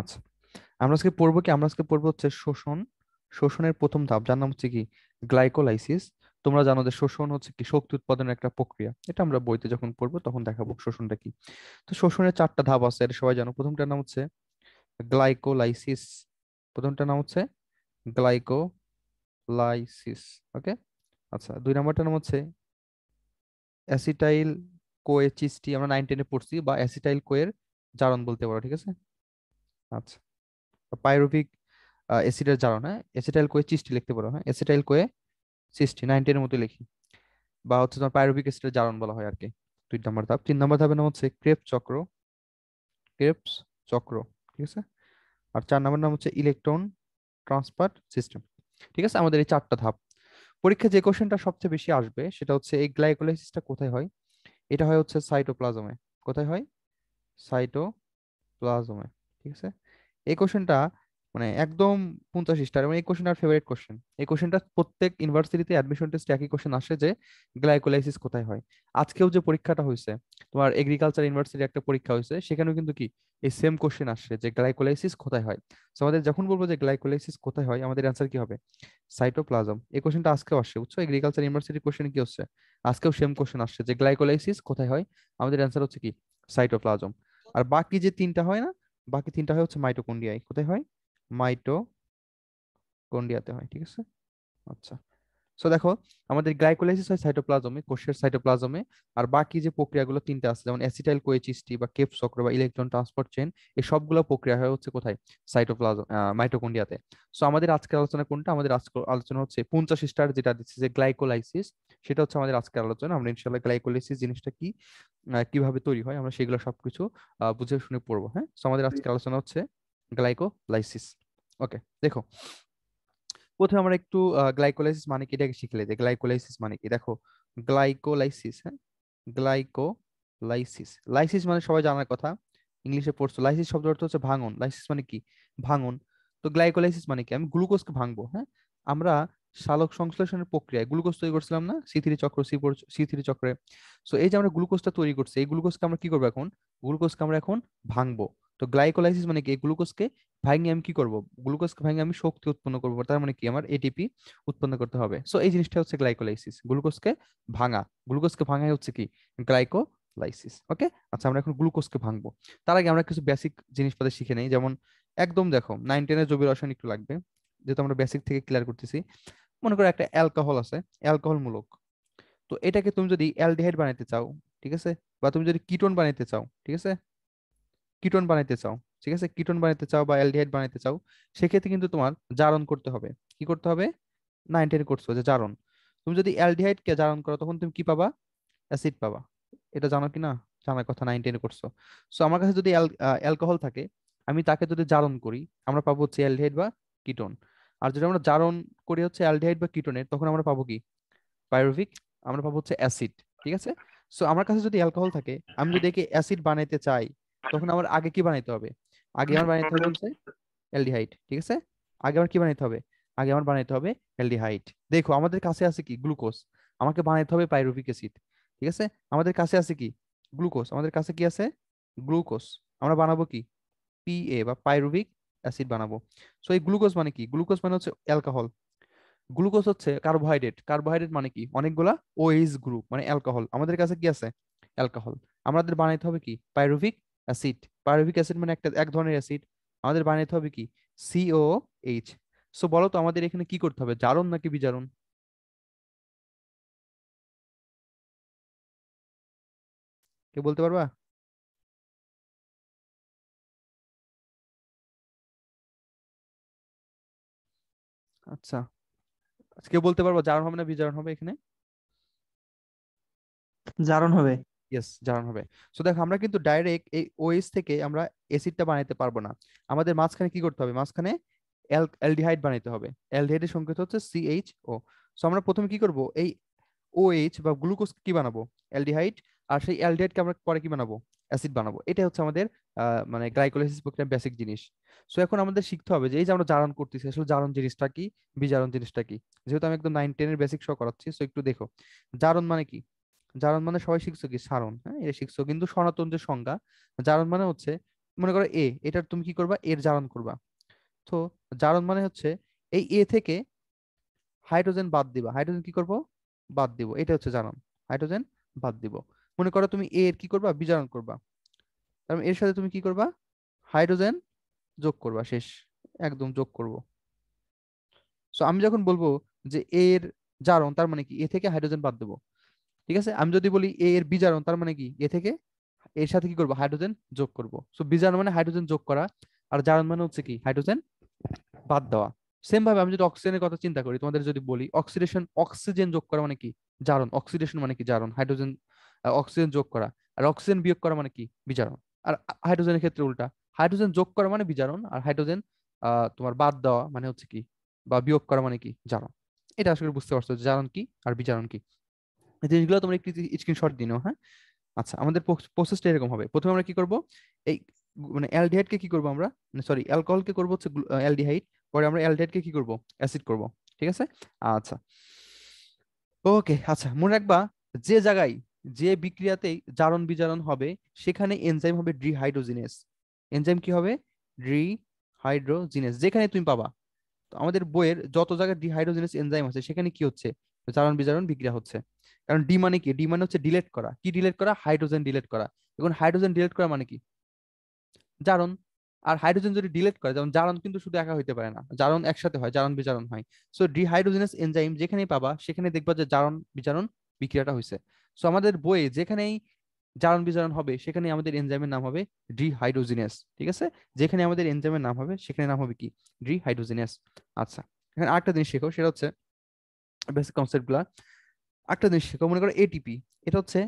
আচ্ছা আমরা আজকে পড়বো কি আমরা আজকে পড়বো হচ্ছে শোষণ শোষণের প্রথম ধাপ যার নাম হচ্ছে কি গ্লাইকোলাইসিস তোমরা জানো যে শোষণ হচ্ছে কি শক্তি উৎপাদনের একটা প্রক্রিয়া এটা আমরা বইতে যখন পড়বো তখন দেখাবো শোষণটা কি তো শোষণের চারটা ধাপ আছে এটা সবাই জানো প্রথমটার নাম হচ্ছে গ্লাইকোলাইসিস প্রথমটার নাম হচ্ছে গ্লাইকোলাইসিস ওকে আচ্ছা দুই নম্বরটার নাম হচ্ছে অ্যাসিটাইল কোয়ে চিস্টি আমরা নাইন টেনে পড়ছি বা অ্যাসিটাইল কোয়ের জারণ বলতে পারো ঠিক আছে আচ্ছা পাইরুভিক অ্যাসিডের জারণে অ্যাসিটাইল কোয়ে চিস্টি লিখতে পারো হ্যাঁ অ্যাসিটাইল কোয়ে সিস্টি নাইনটিনের মতো লিখি বা হচ্ছে তোমার পাইরুভিক অ্যাসিডের জারণ বলা হয় আর কি দুই নম্বর ধাপ তিন নম্বর ধাপের নাম হচ্ছে ক্রেপ চক্র ক্রেপস চক্র ঠিক আছে আর চার নম্বর নাম হচ্ছে ইলেকট্রন ট্রান্সফার সিস্টেম ঠিক আছে আমাদের এই চারটা ধাপ পরীক্ষা যে কোশ্চেনটা সবচেয়ে বেশি আসবে সেটা হচ্ছে এই গ্লাইকোলাইসিসটা কোথায় হয় এটা হয় হচ্ছে সাইটোপ্লাজমে কোথায় হয় সাইটোপ্লাজমে ঠিক আছে এই কোশ্চেনটা মানে একদম পঞ্চাশ স্টার এবং মানে এই কোশ্চেন আর ফেভারিট কোশ্চেন এই কোশ্চেনটা প্রত্যেক ইউনিভার্সিটিতে অ্যাডমিশন টেস্ট একই কোশ্চেন আসে যে গ্লাইকোলাইসিস কোথায় হয় আজকেও যে পরীক্ষাটা হয়েছে তোমার এগ্রিকালচার ইউনিভার্সিটি একটা পরীক্ষা হয়েছে সেখানেও কিন্তু কি এই সেম কোশ্চেন আসে যে গ্লাইকোলাইসিস কোথায় হয় সো আমাদের যখন বলবো যে গ্লাইকোলাইসিস কোথায় হয় আমাদের অ্যান্সার কি হবে সাইটোপ্লাজম এই কোশ্চেনটা আজকেও আসছে বুঝছো এগ্রিকালচার ইউনিভার্সিটির কোশ্চেন কি হচ্ছে আজকেও সেম কোশ্চেন আসছে যে গ্লাইকোলাইসিস কোথায় হয় আমাদের অ্যান্সার হচ্ছে কি সাইটোপ্লাজম আর বাকি যে তিনটা হয় না বাকি তিনটা হয় হচ্ছে মাইটোকন্ড্রিয়ায় কোথায় হয় মাইটোকন্ড্রিয়াতে হয় ঠিক আছে আচ্ছা সো দেখো আমাদের গ্লাইকোলাইসিস হয় সাইটোপ্লাজমে কোষের সাইটোপ্লাজমে আর বাকি যে প্রক্রিয়াগুলো তিনটা আছে যেমন অ্যাসিটাইল কোয়েচিস্টি বা কেপ চক্র বা ইলেকট্রন ট্রান্সপোর্ট চেন এই সবগুলো প্রক্রিয়া হয় হচ্ছে কোথায় সাইটোপ্লাজম মাইটোকন্ডিয়াতে সো আমাদের আজকের আলোচনা কোনটা আমাদের আজকের আলোচনা হচ্ছে পঞ্চাশ স্টার যেটা দিচ্ছে যে গ্লাইকোলাইসিস সেটা হচ্ছে আমাদের আজকের আলোচনা আমরা ইনশাল্লাহ গ্লাইকোলাইসিস জিনিসটা কি কিভাবে তৈরি হয় আমরা সেগুলো সবকিছু বুঝে শুনে পড়বো হ্যাঁ সো আমাদের আজকের আলোচনা হচ্ছে গ্লাইকোলাইসিস ওকে দেখো প্রথমে আমরা একটু গ্লাইকোলাইসিস মানে কি এটাকে শিখলে যে গ্লাইকোলাইসিস মানে কি দেখো গ্লাইকোলাইসিস হ্যাঁ গ্লাইকোলাইসিস লাইসিস মানে সবাই জানার কথা ইংলিশে পড়ছো লাইসিস শব্দ অর্থ হচ্ছে ভাঙন লাইসিস মানে কি ভাঙন তো গ্লাইকোলাইসিস মানে কি আমি গ্লুকোজকে ভাঙবো হ্যাঁ আমরা সালক সংশ্লেষণের প্রক্রিয়ায় গ্লুকোজ তৈরি করছিলাম না সি থ্রি চক্র সি ফোর সি থ্রি চক্রে সো এই যে আমরা গ্লুকোজটা তৈরি করছি এই গ্লুকোজকে আমরা কি করবো এখন গ্লুকোজকে আমরা এখন ভাঙবো তো গ্লাইকোলাইসিস মানে কি গ্লুকোজকে ভাঙিয়ে আমি কি করব গ্লুকোজকে ভাঙিয়ে আমি শক্তি উৎপন্ন করব তার মানে কি আমার এটিপি উৎপন্ন করতে হবে সো এই জিনিসটা হচ্ছে গ্লাইকোলাইসিস গ্লুকোজকে ভাঙা গ্লুকোজকে ভাঙাই হচ্ছে কি গ্লাইকো লাইসিস ওকে আচ্ছা আমরা এখন গ্লুকোজকে ভাঙবো তার আগে আমরা কিছু বেসিক জিনিসপত্র শিখে নেই যেমন একদম দেখো নাইন টেনের জৈব রসায়ন একটু লাগবে যেহেতু আমরা বেসিক থেকে ক্লিয়ার করতেছি মনে করো একটা অ্যালকোহল আছে অ্যালকোহল মূলক তো এটাকে তুমি যদি অ্যালডিহাইড বানাতে চাও ঠিক আছে বা তুমি যদি কিটন বানাতে চাও ঠিক আছে কিটন বানাইতে চাও ঠিক আছে কিটন বানাইতে চাও বা অ্যালডিহাইড বানাইতে চাও সেক্ষেত্রে কিন্তু তোমার জারণ করতে হবে কি করতে হবে নাইন টেন করছো যে জারণ তুমি যদি অ্যালডিহাইডকে জারণ করো তখন তুমি কি পাবা অ্যাসিড পাবা এটা জানো কি না জানার কথা নাইন টেন করছো সো আমার কাছে যদি অ্যালকোহল থাকে আমি তাকে যদি জারণ করি আমরা পাবো হচ্ছে অ্যালডিহাইড বা কিটোন আর যদি আমরা জারণ করি হচ্ছে অ্যালডিহাইড বা কিটনের তখন আমরা পাবো কি পাইরোভিক আমরা পাবো হচ্ছে অ্যাসিড ঠিক আছে সো আমার কাছে যদি অ্যালকোহল থাকে আমি যদি একে অ্যাসিড বানাইতে চাই তখন আমার আগে কি বানাইতে হবে আগে আমার বানাইতে হবে হচ্ছে অ্যালডিহাইড ঠিক আছে আগে আমার কি বানাইতে হবে আগে আমার বানাইতে হবে অ্যালডিহাইড দেখো আমাদের কাছে আছে কি গ্লুকোজ আমাকে বানাইতে হবে পাইরুভিক অ্যাসিড ঠিক আছে আমাদের কাছে আছে কি গ্লুকোজ আমাদের কাছে কি আছে গ্লুকোজ আমরা বানাবো কি পিএ বা পাইরুভিক অ্যাসিড বানাবো সো এই গ্লুকোজ মানে কি গ্লুকোজ মানে হচ্ছে অ্যালকোহল গ্লুকোজ হচ্ছে কার্বোহাইড্রেট কার্বোহাইড্রেট মানে কি অনেকগুলা ওএইচ গ্রুপ মানে অ্যালকোহল আমাদের কাছে কি আছে অ্যালকোহল আমাদের বানাইতে হবে কি পাইরুভিক অ্যাসিড পারভিক অ্যাসিড মানে একটা এক ধরনের অ্যাসিড আমাদের বানাতে হবে কি সিও এইচ সো বলো তো আমাদের এখানে কি করতে হবে জারণ নাকি বিজারণ কে বলতে পারবা আচ্ছা, আচ্ছা কেউ বলতে পারবো জারণ হবে না বিজারণ হবে এখানে জারণ হবে ইয়েস জানানো হবে সো দেখো আমরা কিন্তু ডাইরেক্ট এই ওএস থেকে আমরা অ্যাসিডটা বানাইতে পারবো না আমাদের মাঝখানে কি করতে হবে মাঝখানে অ্যালডিহাইড বানাইতে হবে অ্যালডিহাইডের সংকেত হচ্ছে সিএইচ ও সো আমরা প্রথমে কি করব এই ওএইচ বা গ্লুকোজ কি বানাবো অ্যালডিহাইড আর সেই অ্যালডিহাইডকে আমরা পরে কি বানাবো অ্যাসিড বানাবো এটা হচ্ছে আমাদের মানে গ্লাইকোলাইসিস প্রক্রিয়ার বেসিক জিনিস সো এখন আমাদের শিখতে হবে যে এই যে আমরা জারণ করতেছি আসলে জারণ জিনিসটা কি বিজারণ জিনিসটা কি যেহেতু আমি একদম নাইন টেনের বেসিক শো করাচ্ছি সো একটু দেখো জারণ মানে কি জারণ মানে সবাই শিখছো কি সারণ হ্যাঁ এটা শিখছো কিন্তু সনাতন যে সংজ্ঞা জারণ মানে হচ্ছে মনে করো এ এটার তুমি কি করবা এর জারণ করবা তো জারণ মানে হচ্ছে এই এ থেকে হাইড্রোজেন বাদ দিবা হাইড্রোজেন কি করব বাদ দিব এটা হচ্ছে জারণ হাইড্রোজেন বাদ দিব মনে করো তুমি এ এর কি করবা বিজারণ করবা তার মানে এর সাথে তুমি কি করবা হাইড্রোজেন যোগ করবা শেষ একদম যোগ করব সো আমি যখন বলবো যে এর জারণ তার মানে কি এ থেকে হাইড্রোজেন বাদ দেবো ঠিক আছে আমি যদি বলি এ এর বিজারণ তার মানে কি এ থেকে এর সাথে কি করবো হাইড্রোজেন যোগ করব সো বিজারণ মানে হাইড্রোজেন যোগ করা আর জারণ মানে হচ্ছে কি হাইড্রোজেন বাদ দেওয়া সেম ভাবে আমি যদি অক্সিজেনের কথা চিন্তা করি তোমাদের যদি বলি অক্সিডেশন অক্সিজেন যোগ করা মানে কি জারণ অক্সিডেশন মানে কি জারণ হাইড্রোজেন অক্সিজেন যোগ করা আর অক্সিজেন বিয়োগ করা মানে কি বিজারণ আর হাইড্রোজেনের ক্ষেত্রে উল্টা হাইড্রোজেন যোগ করা মানে বিজারণ আর হাইড্রোজেন তোমার বাদ দেওয়া মানে হচ্ছে কি বা বিয়োগ করা মানে কি জারণ এটা আসলে বুঝতে পারছো জারণ কি আর বিজারণ কি জিনিসগুলো তোমরা একটু স্ক্রিনশট দিন হ্যাঁ আচ্ছা আমাদের প্রসেসটা এরকম হবে প্রথমে আমরা কি করব এই মানে অ্যালডিহাইডকে কি করব আমরা সরি অ্যালকোহলকে করব হচ্ছে অ্যালডিহাইড পরে আমরা অ্যালডিহাইডকে কি করব অ্যাসিড করব ঠিক আছে আচ্ছা ওকে আচ্ছা মনে রাখবা যে জায়গায় যে বিক্রিয়াতেই জারণ বিজারণ হবে সেখানে এনজাইম হবে ডিহাইড্রোজিনেস এনজাইম কি হবে ডিহাইড্রোজিনেস যেখানে তুমি পাবা তো আমাদের বইয়ের যত জায়গায় ডিহাইড্রোজিনেস এনজাইম আছে সেখানে কি হচ্ছে জারণ বিজারণ বিক্রিয়া হচ্ছে কারণ ডি মানে কি ডি মানে হচ্ছে ডিলেট করা কি ডিলেট করা হাইড্রোজেন ডিলেট করা এখন হাইড্রোজেন ডিলেট করা মানে কি জারণ আর হাইড্রোজেন যদি ডিলেট করে যেমন জারণ কিন্তু শুধু একা হইতে পারে না জারণ একসাথে হয় জারণ বিজারণ হয় সো ডিহাইড্রোজেনাস এনজাইম যেখানেই পাবা সেখানে দেখবা যে জারণ বিজারণ বিক্রিয়াটা হয়েছে সো আমাদের বইয়ে যেখানেই জারণ বিজারণ হবে সেখানে আমাদের এনজাইমের নাম হবে ডিহাইড্রোজিনাস ঠিক আছে যেখানে আমাদের এনজাইমের নাম হবে সেখানে নাম হবে কি ডিহাইড্রোজিনাস আচ্ছা এখানে আরেকটা জিনিস শেখো সেটা হচ্ছে বেসিক কনসেপ্টগুলো একটা জিনিস শেখো মনে করো এটিপি এটা হচ্ছে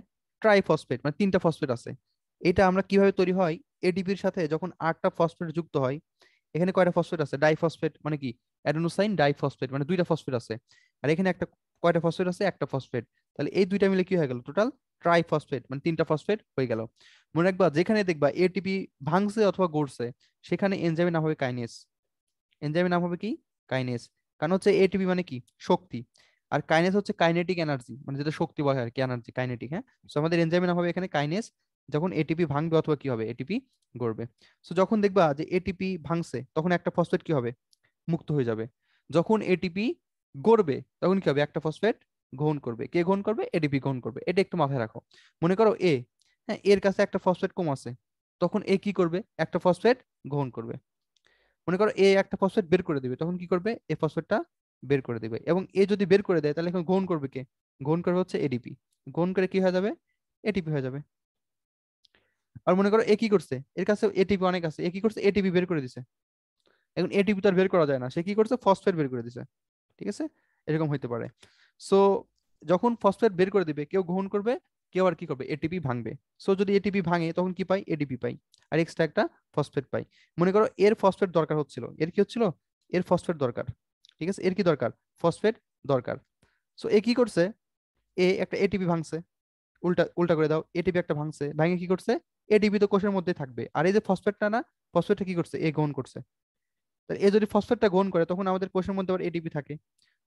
ট্রাইফসফেট মানে তিনটা ফসফেট আছে এটা আমরা কিভাবে তৈরি হয় এটিপির সাথে যখন আটটা ফসফেট যুক্ত হয় এখানে কয়টা ফসফেট আছে ডাইফসফেট মানে কি অ্যাডোনোসাইন ডাইফসফেট মানে দুইটা ফসফেট আছে আর এখানে একটা কয়টা ফসফেট আছে একটা ফসফেট তাহলে এই দুইটা মিলে কি হয়ে গেল টোটাল ট্রাইফসফেট মানে তিনটা ফসফেট হয়ে গেল মনে রাখবা যেখানে দেখবা এটিপি ভাঙছে অথবা গড়ছে সেখানে এনজাইমের নাম হবে কাইনেস এনজাইমের নাম হবে কি কাইনেস কারণ হচ্ছে এটিপি মানে কি শক্তি আর কাইনেস হচ্ছে কাইনেটিক এনার্জি মানে যেটা শক্তি বলে আর কি এনার্জি কাইনেটিক হ্যাঁ সো আমাদের এনজাইমের নাম হবে এখানে কাইনেস যখন এটিপি ভাঙবে অথবা কি হবে এটিপি গড়বে সো যখন দেখবা যে এটিপি ভাঙছে তখন একটা ফসফেট কি হবে মুক্ত হয়ে যাবে যখন এটিপি গড়বে তখন কি হবে একটা ফসফেট গ্রহণ করবে কে গ্রহণ করবে এটিপি গ্রহণ করবে এটা একটু মাথায় রাখো মনে করো এ হ্যাঁ এর কাছে একটা ফসফেট কম আছে তখন এ কি করবে একটা ফসফেট গ্রহণ করবে মনে করো এ একটা ফসফেট বের করে দিবে তখন কি করবে এ ফসফেটটা বের করে দিবে এবং এ যদি বের করে দেয় তাহলে এখন গ্রহণ করবে কে গ্রহণ করবে হচ্ছে এডিপি গ্রহণ করে কি হয়ে যাবে এটিপি হয়ে যাবে আর মনে করো এ কি করছে এর কাছে এটিপি অনেক আছে এ কি করছে এটিপি বের করে দিছে এখন এটিপি তো আর বের করা যায় না সে কি করছে ফসফেট বের করে দিছে ঠিক আছে এরকম হইতে পারে সো যখন ফসফেট বের করে দিবে কেউ গ্রহণ করবে কেউ আর কি করবে এটিপি ভাঙবে সো যদি এটিপি ভাঙে তখন কি পাই এডিপি পাই আর এক্সট্রা একটা ফসফেট পাই মনে করো এর ফসফেট দরকার হচ্ছিল এর কি হচ্ছিল এর ফসফেট দরকার ঠিক আছে এর কি দরকার ফসফেট দরকার সো এ কি করছে এ একটা এটিপি ভাঙছে উল্টা উল্টা করে দাও এটিপি একটা ভাঙছে ভাঙে কি করছে এটিপি তো কোষের মধ্যে থাকবে আর এই যে ফসফেটটা না ফসফেটটা কি করছে এ গ্রহণ করছে তাহলে এ যদি ফসফেটটা গ্রহণ করে তখন আমাদের কোষের মধ্যে আবার এটিপি থাকে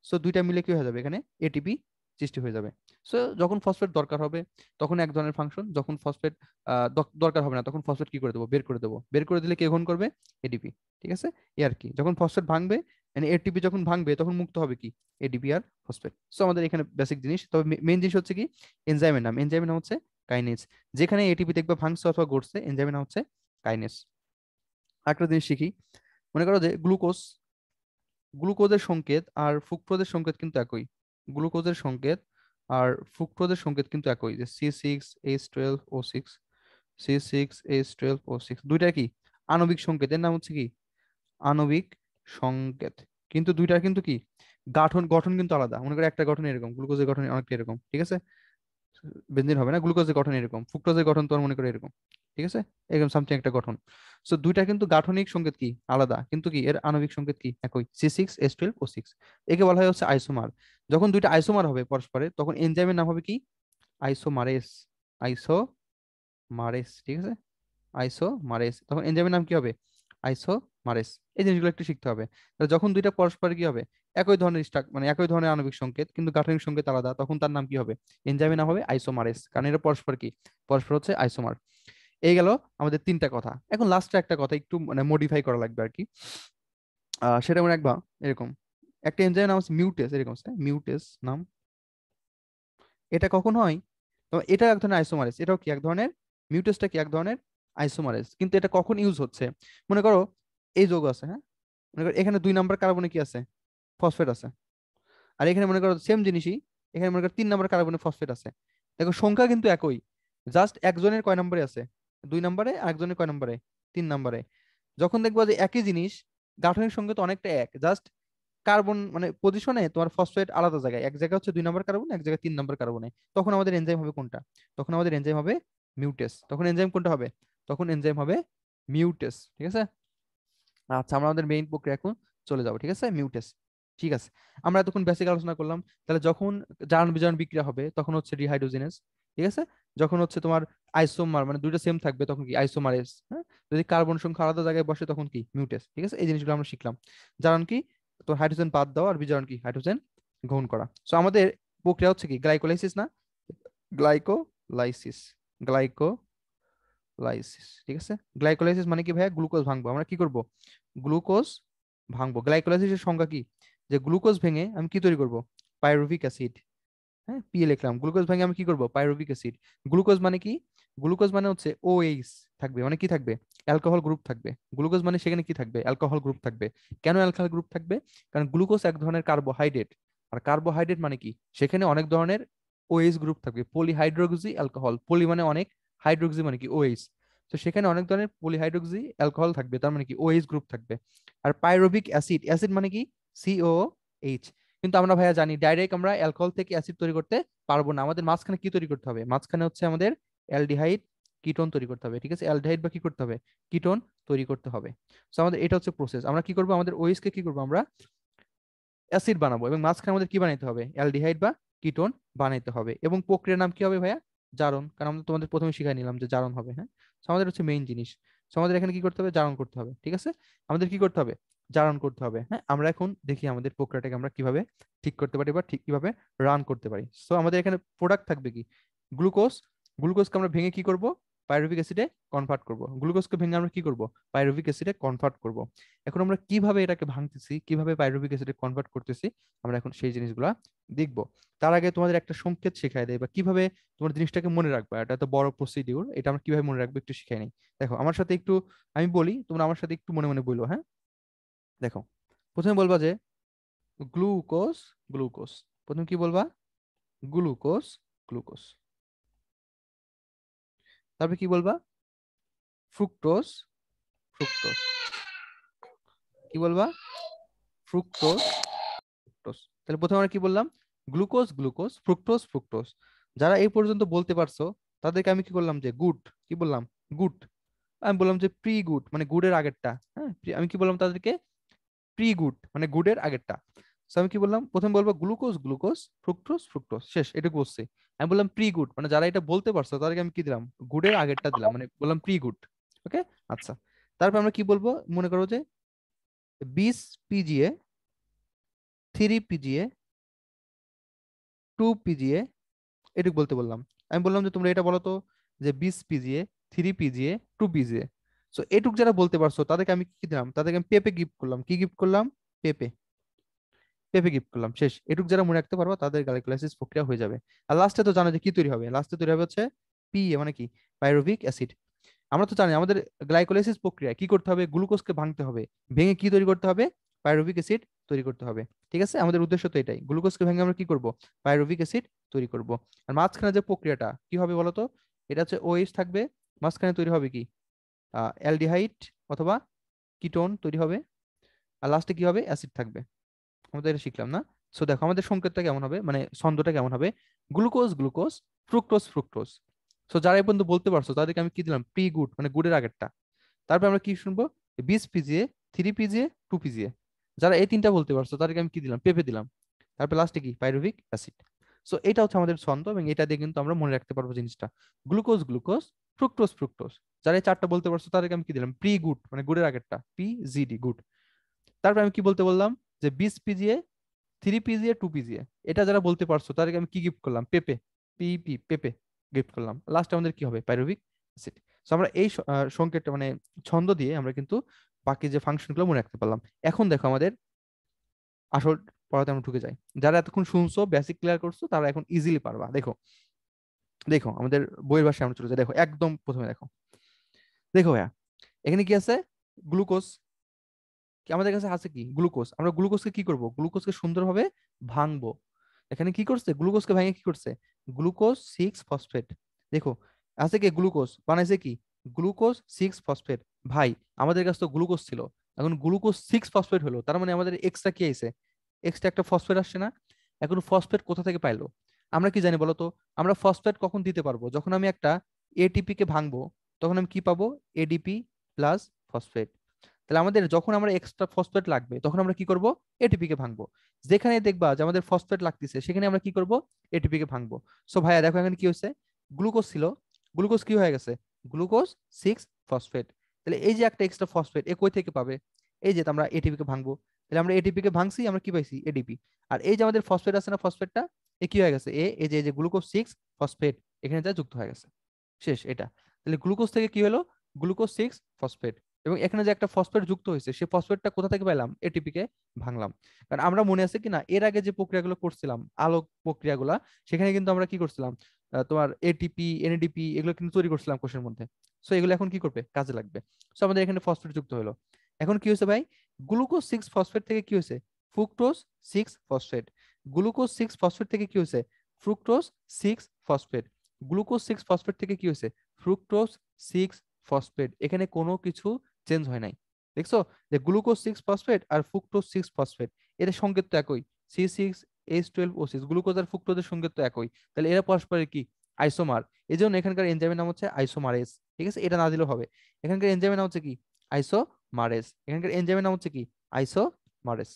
সো দুইটা মিলে কি হয়ে যাবে এখানে এটিপি সৃষ্টি হয়ে যাবে সো যখন ফসফেট দরকার হবে তখন এক ধরনের ফাংশন যখন ফসফেট দরকার হবে না তখন ফসফেট কি করে দেবো বের করে দেবো বের করে দিলে কে গ্রহণ করবে এডিপি ঠিক আছে এ আর কি যখন ফসফেট ভাঙবে মানে এটিপি যখন ভাঙবে তখন মুক্ত হবে কি এডিপি আর ফসফেট সো আমাদের এখানে বেসিক জিনিস তবে মেন জিনিস হচ্ছে কি এনজাইমের নাম এনজাইমের নাম হচ্ছে কাইনেজ যেখানে এটিপি দেখবে ভাঙছে অথবা ঘটছে এনজাইমের নাম হচ্ছে কাইনেজ আরেকটা জিনিস শিখি মনে করো যে গ্লুকোজ গ্লুকোজের সংকেত আর ফুকফ্রোজের সংকেত কিন্তু একই গ্লুকোজের সংকেত আর ফুকফ্রোজের সংকেত কিন্তু একই যে C six H twelve O six C six H twelve O six দুইটা কি আণবিক সংকেত এর নাম হচ্ছে কি আণবিক সংকেত কিন্তু দুইটা কিন্তু কি গাঠন গঠন কিন্তু আলাদা মনে করে একটা গঠন এরকম গ্লুকোজের গঠন অনেকটা এরকম ঠিক আছে বেঞ্জিন হবে না গ্লুকোজের গঠন এরকম ফুকটোজের গঠন তোমার মনে করে এরকম ঠিক আছে এরকম সামথিং একটা গঠন সো দুইটা কিন্তু গাঠনিক সংকেত কি আলাদা কিন্তু কি এর আণবিক সংকেত কি একই C six S twelve O six একে বলা হয় হচ্ছে আইসোমার যখন দুইটা আইসোমার হবে পরস্পরে তখন এনজাইমের নাম হবে কি আইসোমারেস মারেস ঠিক আছে আইসোমারেস তখন এনজাইমের নাম কি হবে আইসো মারেস এই জিনিসগুলো একটু শিখতে হবে তাহলে যখন দুইটা পরস্পর কি হবে একই ধরনের স্ট্রাক মানে একই ধরনের আণবিক সংকেত কিন্তু গাঠনিক সংকেত আলাদা তখন তার নাম কি হবে এনজাইমের নাম হবে আইসোমারেস কারণ এটা পরস্পর কি পরস্পর হচ্ছে আইসোমার এই গেল আমাদের তিনটা কথা এখন লাস্টে একটা কথা একটু মানে মডিফাই করা লাগবে আর কি সেটা মনে রাখবা এরকম একটা এনজাইম নাম হচ্ছে মিউটেস এরকম মিউটেস নাম এটা কখন হয় তো এটা এক ধরনের আইসোমারেস এটাও কি এক ধরনের মিউটেসটা কি এক ধরনের আইসোমারেস কিন্তু এটা কখন ইউজ হচ্ছে মনে করো এই যৌগ আছে হ্যাঁ মনে করো এখানে দুই নাম্বার কার্বনে কি আছে ফসফেট আছে আর এখানে মনে করো সেম জিনিসই এখানে মনে করো তিন নাম্বার কার্বনে ফসফেট আছে দেখো সংখ্যা কিন্তু একই জাস্ট একজনের কয় নম্বরে আছে দুই নম্বরে একজনের কয় নম্বরে তিন নম্বরে যখন দেখবো যে একই জিনিস গাঠনিক সংখ্যা তো অনেকটা এক জাস্ট কার্বন মানে পজিশনে তোমার ফসফেট আলাদা জায়গায় এক জায়গায় হচ্ছে দুই নম্বর কার্বন এক জায়গায় তিন নম্বর কার্বনে তখন আমাদের এনজাইম হবে কোনটা তখন আমাদের এনজাইম হবে মিউটেস তখন এনজাইম কোনটা হবে তখন এনজাইম হবে মিউটেস ঠিক আছে আচ্ছা আমরা আমাদের মেইন প্রক্রিয়া এখন চলে যাবো ঠিক আছে মিউটেস ঠিক আছে আমরা এতক্ষণ বেসিক আলোচনা করলাম তাহলে যখন জারণ বিজারণ বিক্রিয়া হবে তখন হচ্ছে ডিহাইড্রোজেনেস ঠিক আছে যখন হচ্ছে তোমার আইসোমার মানে দুইটা সেম থাকবে তখন কি এস হ্যাঁ যদি কার্বন সংখ্যা আলাদা জায়গায় বসে তখন কি মিউটেস ঠিক আছে এই জিনিসগুলো আমরা শিখলাম জারণ কি তো হাইড্রোজেন বাদ দেওয়া আর বিজারণ কি হাইড্রোজেন গ্রহণ করা সো আমাদের প্রক্রিয়া হচ্ছে কি গ্লাইকোলাইসিস না গ্লাইকোলাইসিস গ্লাইকো গ্লাইকোলাইসিস ঠিক আছে গ্লাইকোলাইসিস মানে কি ভাইয়া গ্লুকোজ ভাঙবো আমরা কি করব গ্লুকোজ ভাঙবো গ্লাইকোলাইসিসের সংজ্ঞা কি যে গ্লুকোজ ভেঙে আমি কি তৈরি করব পাইরুভিক অ্যাসিড হ্যাঁ পি লিখলাম গ্লুকোজ ভেঙে আমি কি করব পাইরুভিক অ্যাসিড গ্লুকোজ মানে কি গ্লুকোজ মানে হচ্ছে ওএইচ থাকবে মানে কি থাকবে অ্যালকোহল গ্রুপ থাকবে গ্লুকোজ মানে সেখানে কি থাকবে অ্যালকোহল গ্রুপ থাকবে কেন অ্যালকোহল গ্রুপ থাকবে কারণ গ্লুকোজ এক ধরনের কার্বোহাইড্রেট আর কার্বোহাইড্রেট মানে কি সেখানে অনেক ধরনের ওএইচ গ্রুপ থাকবে পলিহাইড্রোক্সি অ্যালকোহল পলি মানে অনেক হাইড্রোক্সি মানে কি ওএইচ তো সেখানে অনেক ধরনের পলিহাইড্রোক্সি অ্যালকোহল থাকবে তার মানে কি ওএইচ গ্রুপ থাকবে আর পাইরোবিক অ্যাসিড অ্যাসিড মানে কি সিও এইচ কিন্তু আমরা ভাইয়া জানি ডাইরেক্ট আমরা অ্যালকোহল থেকে অ্যাসিড তৈরি করতে পারবো না আমাদের মাঝখানে কি তৈরি করতে হবে মাঝখানে হচ্ছে আমাদের অ্যালডিহাইড কিটোন তৈরি করতে হবে ঠিক আছে অ্যালডিহাইড বা কি করতে হবে কিটোন তৈরি করতে হবে সো আমাদের এটা হচ্ছে প্রসেস আমরা কি করবো আমাদের ওয়েসকে কি করবো আমরা অ্যাসিড বানাবো এবং মাঝখানে আমাদের কি বানাইতে হবে অ্যালডিহাইড বা কিটোন বানাইতে হবে এবং প্রক্রিয়ার নাম কি হবে ভাইয়া জারণ কারণ আমরা তোমাদের প্রথমে শিখাই নিলাম যে জারণ হবে হ্যাঁ আমাদের হচ্ছে মেইন জিনিস আমাদের এখানে কি করতে হবে জারণ করতে হবে ঠিক আছে আমাদের কি করতে হবে জারণ করতে হবে হ্যাঁ আমরা এখন দেখি আমাদের প্রক্রিয়াটাকে আমরা কিভাবে ঠিক করতে পারি বা ঠিক কিভাবে রান করতে পারি সো আমাদের এখানে প্রোডাক্ট থাকবে কি গ্লুকোজ গ্লুকোজকে আমরা ভেঙে কি করব পাইরুভিক অ্যাসিডে কনভার্ট করব গ্লুকোজকে ভেঙে আমরা কি করব পাইরুভিক অ্যাসিডে কনভার্ট করব এখন আমরা কিভাবে এটাকে ভাঙতেছি কিভাবে পাইরুভিক অ্যাসিডে কনভার্ট করতেছি আমরা এখন সেই জিনিসগুলো দেখব তার আগে তোমাদের একটা সংকেত শেখায় দেয় বা কিভাবে তোমার জিনিসটাকে মনে রাখবে এটা তো বড় প্রসিডিউর এটা আমরা কিভাবে মনে রাখবো একটু শিখাই নেই দেখো আমার সাথে একটু আমি বলি তোমরা আমার সাথে একটু মনে মনে বলো হ্যাঁ দেখো প্রথমে বলবা যে গ্লুকোজ গ্লুকোজ প্রথমে কি বলবা গ্লুকোজ গ্লুকোজ তারপরে কি বলবা ফ্রুক্টোজ ফ্রুক্টোজ কি বলবা ফ্রুক্টোজ ফ্রুক্টোজ তাহলে প্রথমে আমরা কি বললাম গ্লুকোজ গ্লুকোজ ফ্রুক্টোজ ফ্রুক্টোজ যারা এই পর্যন্ত বলতে পারছো তাদেরকে আমি কি করলাম যে গুড কি বললাম গুড আমি বললাম যে প্রি গুড মানে গুডের আগেরটা হ্যাঁ আমি কি বললাম তাদেরকে প্রি গুড মানে গুডের আগেরটা আমি কি বললাম প্রথমে বলবো গ্লুকোজ গ্লুকোজ ফ্রুক্টোজ ফ্রুক্টোজ শেষ এটা বসছে আমি বললাম প্রি গুড মানে যারা এটা বলতে পারছো তাদেরকে আমি কি দিলাম গুডের আগেরটা দিলাম মানে বললাম প্রি গুড ওকে আচ্ছা তারপর আমরা কি বলবো মনে করো যে bis PGA three PGA two PGA এটুকু বলতে বললাম আমি বললাম যে তোমরা এটা বলো তো যে bis PGA three PGA two PGA so এটুক যারা বলতে পারছো তাদেরকে আমি কি দিলাম তাদেরকে আমি পেপে গিফট করলাম কি গিফট করলাম পেপে পেপে গিফট করলাম শেষ এটুক যারা মনে রাখতে পারবো তাদের গ্লাইকোলাইসিস প্রক্রিয়া হয়ে যাবে আর লাস্টে তো জানো যে কি তৈরি হবে লাস্টে তৈরি হবে হচ্ছে পি মানে কি পাইরোভিক অ্যাসিড আমরা তো জানি আমাদের গ্লাইকোলাইসিস প্রক্রিয়া কি করতে হবে গ্লুকোজকে ভাঙতে হবে ভেঙে কি তৈরি করতে হবে পাইরোভিক অ্যাসিড তৈরি করতে হবে ঠিক আছে আমাদের উদ্দেশ্য তো এটাই গ্লুকোজকে ভেঙে আমরা কি করব পাইরোভিক অ্যাসিড তৈরি করব আর মাঝখানে যে প্রক্রিয়াটা কি হবে বলতো এটা হচ্ছে ওএইচ থাকবে মাঝখানে তৈরি হবে কি অ্যালডিহাইড অথবা কিটোন তৈরি হবে আর লাস্টে কি হবে অ্যাসিড থাকবে আমাদের শিখলাম না সো দেখো আমাদের সংকেতটা কেমন হবে মানে ছন্দটা কেমন হবে glucose glucose fructose fructose so যারা পর্যন্ত বলতে পারছো তাদেরকে আমি কি দিলাম প্রি গুড মানে গুডের আগেরটা তারপর আমরা কি শুনবো bis PGA three PGA two PGA যারা এই তিনটা বলতে পারছো তাদেরকে আমি কি দিলাম পেপে দিলাম তারপরে লাস্টে কি পাইরোভিক অ্যাসিড সো এটা হচ্ছে আমাদের ছন্দ এবং এটা দিয়ে কিন্তু আমরা মনে রাখতে পারবো জিনিসটা গ্লুকোজ গ্লুকোজ ফ্রুক্টোজ ফ্রুক্টোজ যারা এই চারটা বলতে পারছো তাদেরকে আমি কি দিলাম প্রি গুড মানে গুড়ের আগেরটা পি জিডি গুড তারপর আমি কি বলতে বললাম যে bis PGA three PGA two PGA এটা যারা বলতে পারছো তাদেরকে আমি কি গিফট করলাম পেপে পিপি পেপে গিফট করলাম লাস্ট আমাদের কি হবে পাইরুভিক অ্যাসিড সো আমরা এই সংকেতটা মানে ছন্দ দিয়ে আমরা কিন্তু বাকি যে ফাংশনগুলো মনে রাখতে পারলাম এখন দেখো আমাদের আসল পড়াতে আমরা ঢুকে যাই যারা এতক্ষণ শুনছো বেসিক ক্লিয়ার করছো তারা এখন ইজিলি পারবা দেখো দেখো আমাদের বইয়ের ভাষায় আমরা চলে যাই দেখো একদম প্রথমে দেখো দেখো ভাইয়া এখানে কি আছে গ্লুকোজ আমাদের কাছে আছে কি গ্লুকোজ আমরা গ্লুকোজকে কি করব গ্লুকোজকে সুন্দরভাবে ভাঙবো এখানে কি করছে গ্লুকোজকে ভাঙে কি করছে গ্লুকোজ সিক্স ফসফেট দেখো আছে কি গ্লুকোজ বানাইছে কি গ্লুকোজ সিক্স ফসফেট ভাই আমাদের কাছে তো গ্লুকোজ ছিল এখন গ্লুকোজ সিক্স ফসফেট হলো তার মানে আমাদের এক্সট্রা কি আইছে এক্সট্রা একটা ফসফেট আসছে না এখন ফসফেট কোথা থেকে পাইলো আমরা কি জানি বলতো আমরা ফসফেট কখন দিতে পারবো যখন আমি একটা এটিপি কে ভাঙবো তখন আমি কি পাবো এডিপি প্লাস ফসফেট তাহলে আমাদের যখন আমরা এক্সট্রা ফসফেট লাগবে তখন আমরা কি করব এটিপি কে ভাঙবো যেখানে দেখবা যে আমাদের ফসফেট লাগতেছে সেখানে আমরা কি করব এটিপি কে ভাঙবো সো ভাইয়া দেখো এখানে কি হয়েছে গ্লুকোজ ছিল গ্লুকোজ কি হয়ে গেছে গ্লুকোজ সিক্স ফসফেট তাহলে এই যে একটা এক্সট্রা ফসফেট এ কই থেকে পাবে এই যে আমরা এটিপি কে ভাঙবো তাহলে আমরা এটিপি কে ভাঙছি আমরা কি পাইছি এডিপি আর এই যে আমাদের ফসফেট আছে না ফসফেটটা এ কি হয়ে গেছে এ এই যে এই যে গ্লুকোজ সিক্স ফসফেট এখানে যা যুক্ত হয়ে গেছে শেষ এটা তাহলে গ্লুকোজ থেকে কি হলো গ্লুকোজ সিক্স ফসফেট এবং এখানে যে একটা ফসফেট যুক্ত হয়েছে সেই ফসফেটটা কোথা থেকে পেলাম এটিপি কে ভাঙলাম কারণ আমরা মনে আছে কিনা এর আগে যে প্রক্রিয়াগুলো করছিলাম আলোক প্রক্রিয়াগুলা সেখানে কিন্তু আমরা কি করছিলাম তোমার এটিপি এনএডিপি এগুলো কিন্তু তৈরি করছিলাম কোষের মধ্যে সো এগুলো এখন কি করবে কাজে লাগবে সো আমাদের এখানে ফসফেট যুক্ত হলো এখন কি হয়েছে ভাই গ্লুকোজ সিক্স ফসফেট থেকে কি হয়েছে fructose six phosphate glucose six phosphate থেকে কি হয়েছে fructose six phosphate glucose six phosphate থেকে কি হয়েছে ফ্রুক্টোজ সিক্স ফসফেট এখানে কোনো কিছু চেঞ্জ হয় নাই দেখছো যে গ্লুকোজ সিক্স ফসফেট আর ফুকটোজ সিক্স ফসফেট এদের সংকেত তো একই C six H twelve O six glucose আর ফুকটোজের সংকেত তো একই তাহলে এরা পরস্পরের কি আইসোমার এই জন্য এখানকার এনজামের নাম হচ্ছে আইসোমারেস ঠিক আছে এটা না দিলেও হবে এখানকার এনজামের নাম হচ্ছে কি আইসোমারেস এখানকার এনজামের নাম হচ্ছে কি আইসোমারেস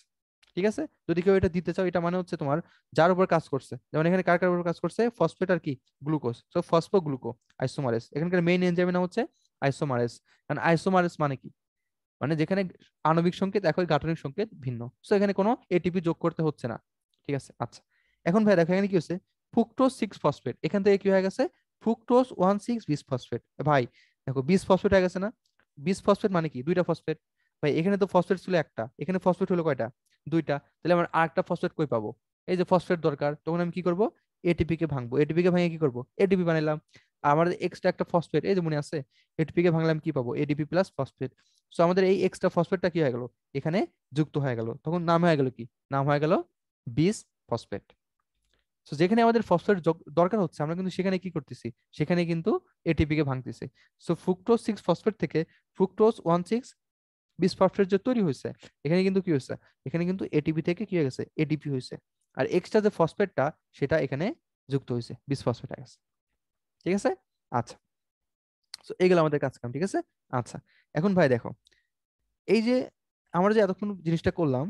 ঠিক আছে যদি কেউ এটা দিতে চাও এটা মানে হচ্ছে তোমার যার উপর কাজ করছে যেমন এখানে কার কার উপর কাজ করছে ফসফেট আর কি glucose so phosphoglucoisomerase এখানকার মেইন এনজাইমের নাম হচ্ছে আইসোমারেস কারণ আইসোমারেস মানে কি মানে যেখানে আণবিক সংকেত একই গাঠনিক সংকেত ভিন্ন সো এখানে কোনো এটিপি যোগ করতে হচ্ছে না ঠিক আছে আচ্ছা এখন ভাই দেখো এখানে কি হচ্ছে ফুকটোজ সিক্স ফসফেট এখান থেকে কি হয়ে গেছে fructose one six bis phosphate ভাই দেখো বিস ফসফেট হয়ে গেছে না বিস ফসফেট মানে কি দুইটা ফসফেট ভাই এখানে তো ফসফেট ছিল একটা এখানে ফসফেট হলো কয়টা দুইটা তাহলে আমার আরেকটা ফসফেট কই পাবো এই যে ফসফেট দরকার তখন আমি কি করব এটিপি কে ভাঙবো এটিপি কে ভাঙে কি করব এটিপি বানাইলাম আমাদের এক্সট্রা একটা ফসফেট এই যে মনে আছে এটিপি এটিপিকে ভাঙলাম কি পাবো এডিপি প্লাস ফসফেট সো আমাদের এই এক্সট্রা ফসফেটটা কি হয়ে গেল এখানে যুক্ত হয়ে গেল তখন নাম হয়ে গেল কি নাম হয়ে গেল বিস ফসফেট সো যেখানে আমাদের ফসফেট দরকার হচ্ছে আমরা কিন্তু সেখানে কি করতেছি সেখানে কিন্তু এটিপি কে ভাঙতেছি সো ফ্রুক্টোজ সিক্স ফসফেট থেকে fructose one six bis phosphate যে তৈরি হয়েছে এখানে কিন্তু কি হয়েছে এখানে কিন্তু এটিপি থেকে কি হয়ে গেছে এডিপি হয়েছে আর এক্সট্রা যে ফসফেটটা সেটা এখানে যুক্ত হয়েছে বিস ফসফেট আছে ঠিক আছে আচ্ছা তো এগুলো আমাদের কাজ কাম ঠিক আছে আচ্ছা এখন ভাই দেখো এই যে আমরা যে এতক্ষণ জিনিসটা করলাম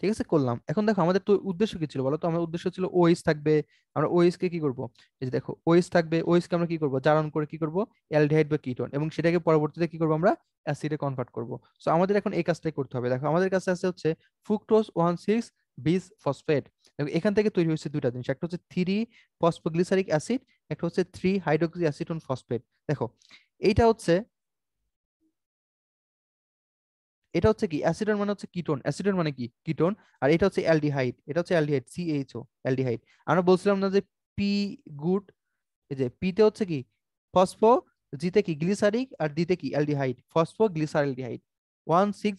ঠিক আছে করলাম এখন দেখো আমাদের তো উদ্দেশ্য কি ছিল বলো তো আমাদের উদ্দেশ্য ছিল ওএস থাকবে আমরা ওএস কে কি করব এই যে দেখো ওএস থাকবে ওএস কে আমরা কি করব জারণ করে কি করব অ্যালডিহাইড বা কিটোন এবং সেটাকে পরবর্তীতে কি করব আমরা অ্যাসিডে কনভার্ট করব সো আমাদের এখন এই কাজটাই করতে হবে দেখো আমাদের কাছে আছে হচ্ছে ফ্রুক্টোজ 16 বিস ফসফেট এখান থেকে তৈরি হয়েছে দুইটা জিনিস একটা হচ্ছে থ্রি ফসফোগ্লিসারিক অ্যাসিড একটা হচ্ছে থ্রি হাইড্রোক্সি অ্যাসিটন ফসফেট দেখো এইটা হচ্ছে এটা হচ্ছে কি অ্যাসিডন মানে হচ্ছে কিটোন অ্যাসিডন মানে কি কিটোন আর এটা হচ্ছে অ্যালডিহাইড এটা হচ্ছে অ্যালডিহাইড সিএইচও অ্যালডিহাইড আমরা বলছিলাম না যে পি গুড এই যে পিতে হচ্ছে কি ফসফো জিতে কি গ্লিসারিক আর দিতে কি aldehyde phospho glyceraldehyde one six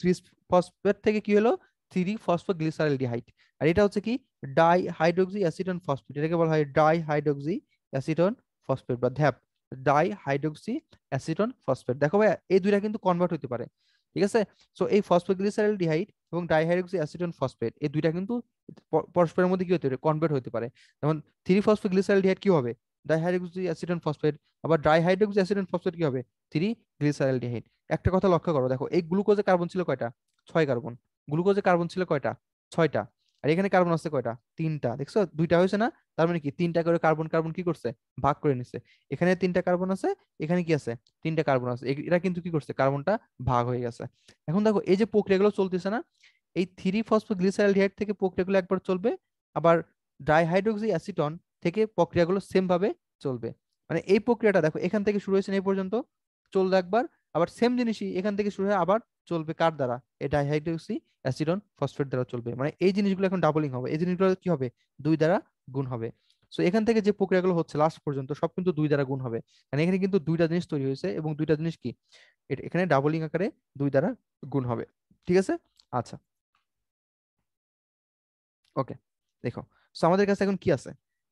phosphate থেকে কি হলো থ্রি ফসফো গ্লিসারঅ্যালডিহাইড আর এটা হচ্ছে কি ডাই হাইড্রোক্সি অ্যাসিডন ফসফেট এটাকে বলা হয় ডাই হাইড্রোক্সি অ্যাসিটন ফসফেট বা ধ্যাপ ডাই হাইড্রোক্সি অ্যাসিটন ফসফেট দেখো ভাই এই দুইটা কিন্তু কনভার্ট হতে পারে ঠিক আছে সো এই ফসফোগ্লিসারাইল ডিহাইড এবং ডাইহাইড্রোক্সি অ্যাসিটন ফসফেট এই দুইটা কিন্তু পরস্পরের মধ্যে কি হতে পারে কনভার্ট হতে পারে যেমন থ্রি ফসফোগ্লিসারাইল ডিহাইড কি হবে ডাইহাইড্রোক্সি অ্যাসিটন ফসফেট আবার ডাইহাইড্রোক্সি অ্যাসিটন ফসফেট কি হবে থ্রি গ্লিসারেল ডিহাইড একটা কথা লক্ষ্য করো দেখো এই গ্লুকোজে কার্বন ছিল কয়টা ছয় কার্বন গ্লুকোজে কার্বন ছিল কয়টা ছয়টা আর এখানে কার্বন আছে কয়টা তিনটা দেখছো দুইটা হয়েছে না তার মানে কি তিনটা করে কার্বন কার্বন কি করছে ভাগ করে নিছে এখানে তিনটা কার্বন আছে এখানে কি আছে তিনটা কার্বন আছে এরা কিন্তু কি করছে কার্বনটা ভাগ হয়ে গেছে এখন দেখো এই যে প্রক্রিয়াগুলো চলতেছে না এই থ্রি ফসফোগ্লিসারালডিহাইড থেকে প্রক্রিয়াগুলো একবার চলবে আবার ডাইহাইড্রোক্সি অ্যাসিটন থেকে প্রক্রিয়াগুলো সেম ভাবে চলবে মানে এই প্রক্রিয়াটা দেখো এখান থেকে শুরু হয়েছে এই পর্যন্ত চলবে একবার আবার সেম জিনিসই এখান থেকে শুরু হয়ে আবার চলবে কার দ্বারা এই ডাইহাইড্রোক্সি অ্যাসিডন ফসফেট দ্বারা চলবে মানে এই জিনিসগুলো এখন ডাবলিং হবে এই জিনিসগুলো কি হবে দুই দ্বারা গুণ হবে সো এখান থেকে যে প্রক্রিয়াগুলো হচ্ছে লাস্ট পর্যন্ত সব কিন্তু দুই দ্বারা গুণ হবে মানে এখানে কিন্তু দুইটা জিনিস তৈরি হয়েছে এবং দুইটা জিনিস কি এটা এখানে ডাবলিং আকারে দুই দ্বারা গুণ হবে ঠিক আছে আচ্ছা ওকে দেখো সো আমাদের কাছে এখন কি আছে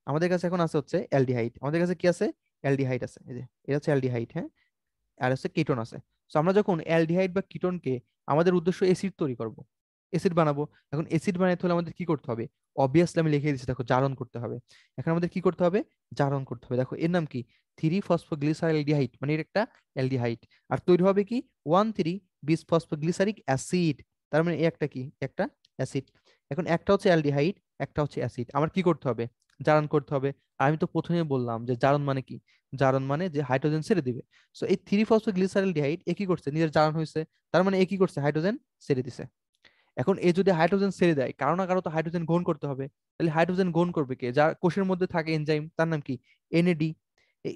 আমাদের কাছে এখন আছে হচ্ছে অ্যালডিহাইড আমাদের কাছে কি আছে অ্যালডিহাইড আছে এই যে এটা হচ্ছে অ্যালডিহাইড হ্যাঁ আর হচ্ছে কেটন আছে সো আমরা যখন অ্যালডিহাইড বা কিটনকে আমাদের উদ্দেশ্য এসিড তৈরি করব এসিড বানাবো এখন এসিড বানাইতে হলে আমাদের কি করতে হবে অবভিয়াসলি আমি লিখে দিচ্ছি দেখো জারণ করতে হবে এখন আমাদের কি করতে হবে জারণ করতে হবে দেখো এর নাম কি থ্রি ফসফোগ্লিসারেলডিহাইড মানে এর একটা অ্যালডিহাইড আর তৈরি হবে কি one three bisphosphoglyceric acid তার মানে একটা কি একটা অ্যাসিড এখন একটা হচ্ছে অ্যালডিহাইড একটা হচ্ছে অ্যাসিড আমার কি করতে হবে জারণ করতে হবে আমি তো প্রথমে বললাম যে জারণ মানে কি জারণ মানে যে হাইড্রোজেন ছেড়ে দিবে সো এই থ্রি ফসফোগ্লিসারাইল ডিহাইড এ কি করছে নিজের জারণ হয়েছে তার মানে একই কি করছে হাইড্রোজেন ছেড়ে দিছে এখন এ যদি হাইড্রোজেন ছেড়ে দেয় কারো না কারো তো হাইড্রোজেন গ্রহণ করতে হবে তাহলে হাইড্রোজেন গ্রহণ করবে কে যার কোষের মধ্যে থাকে এনজাইম তার নাম কি এনএডি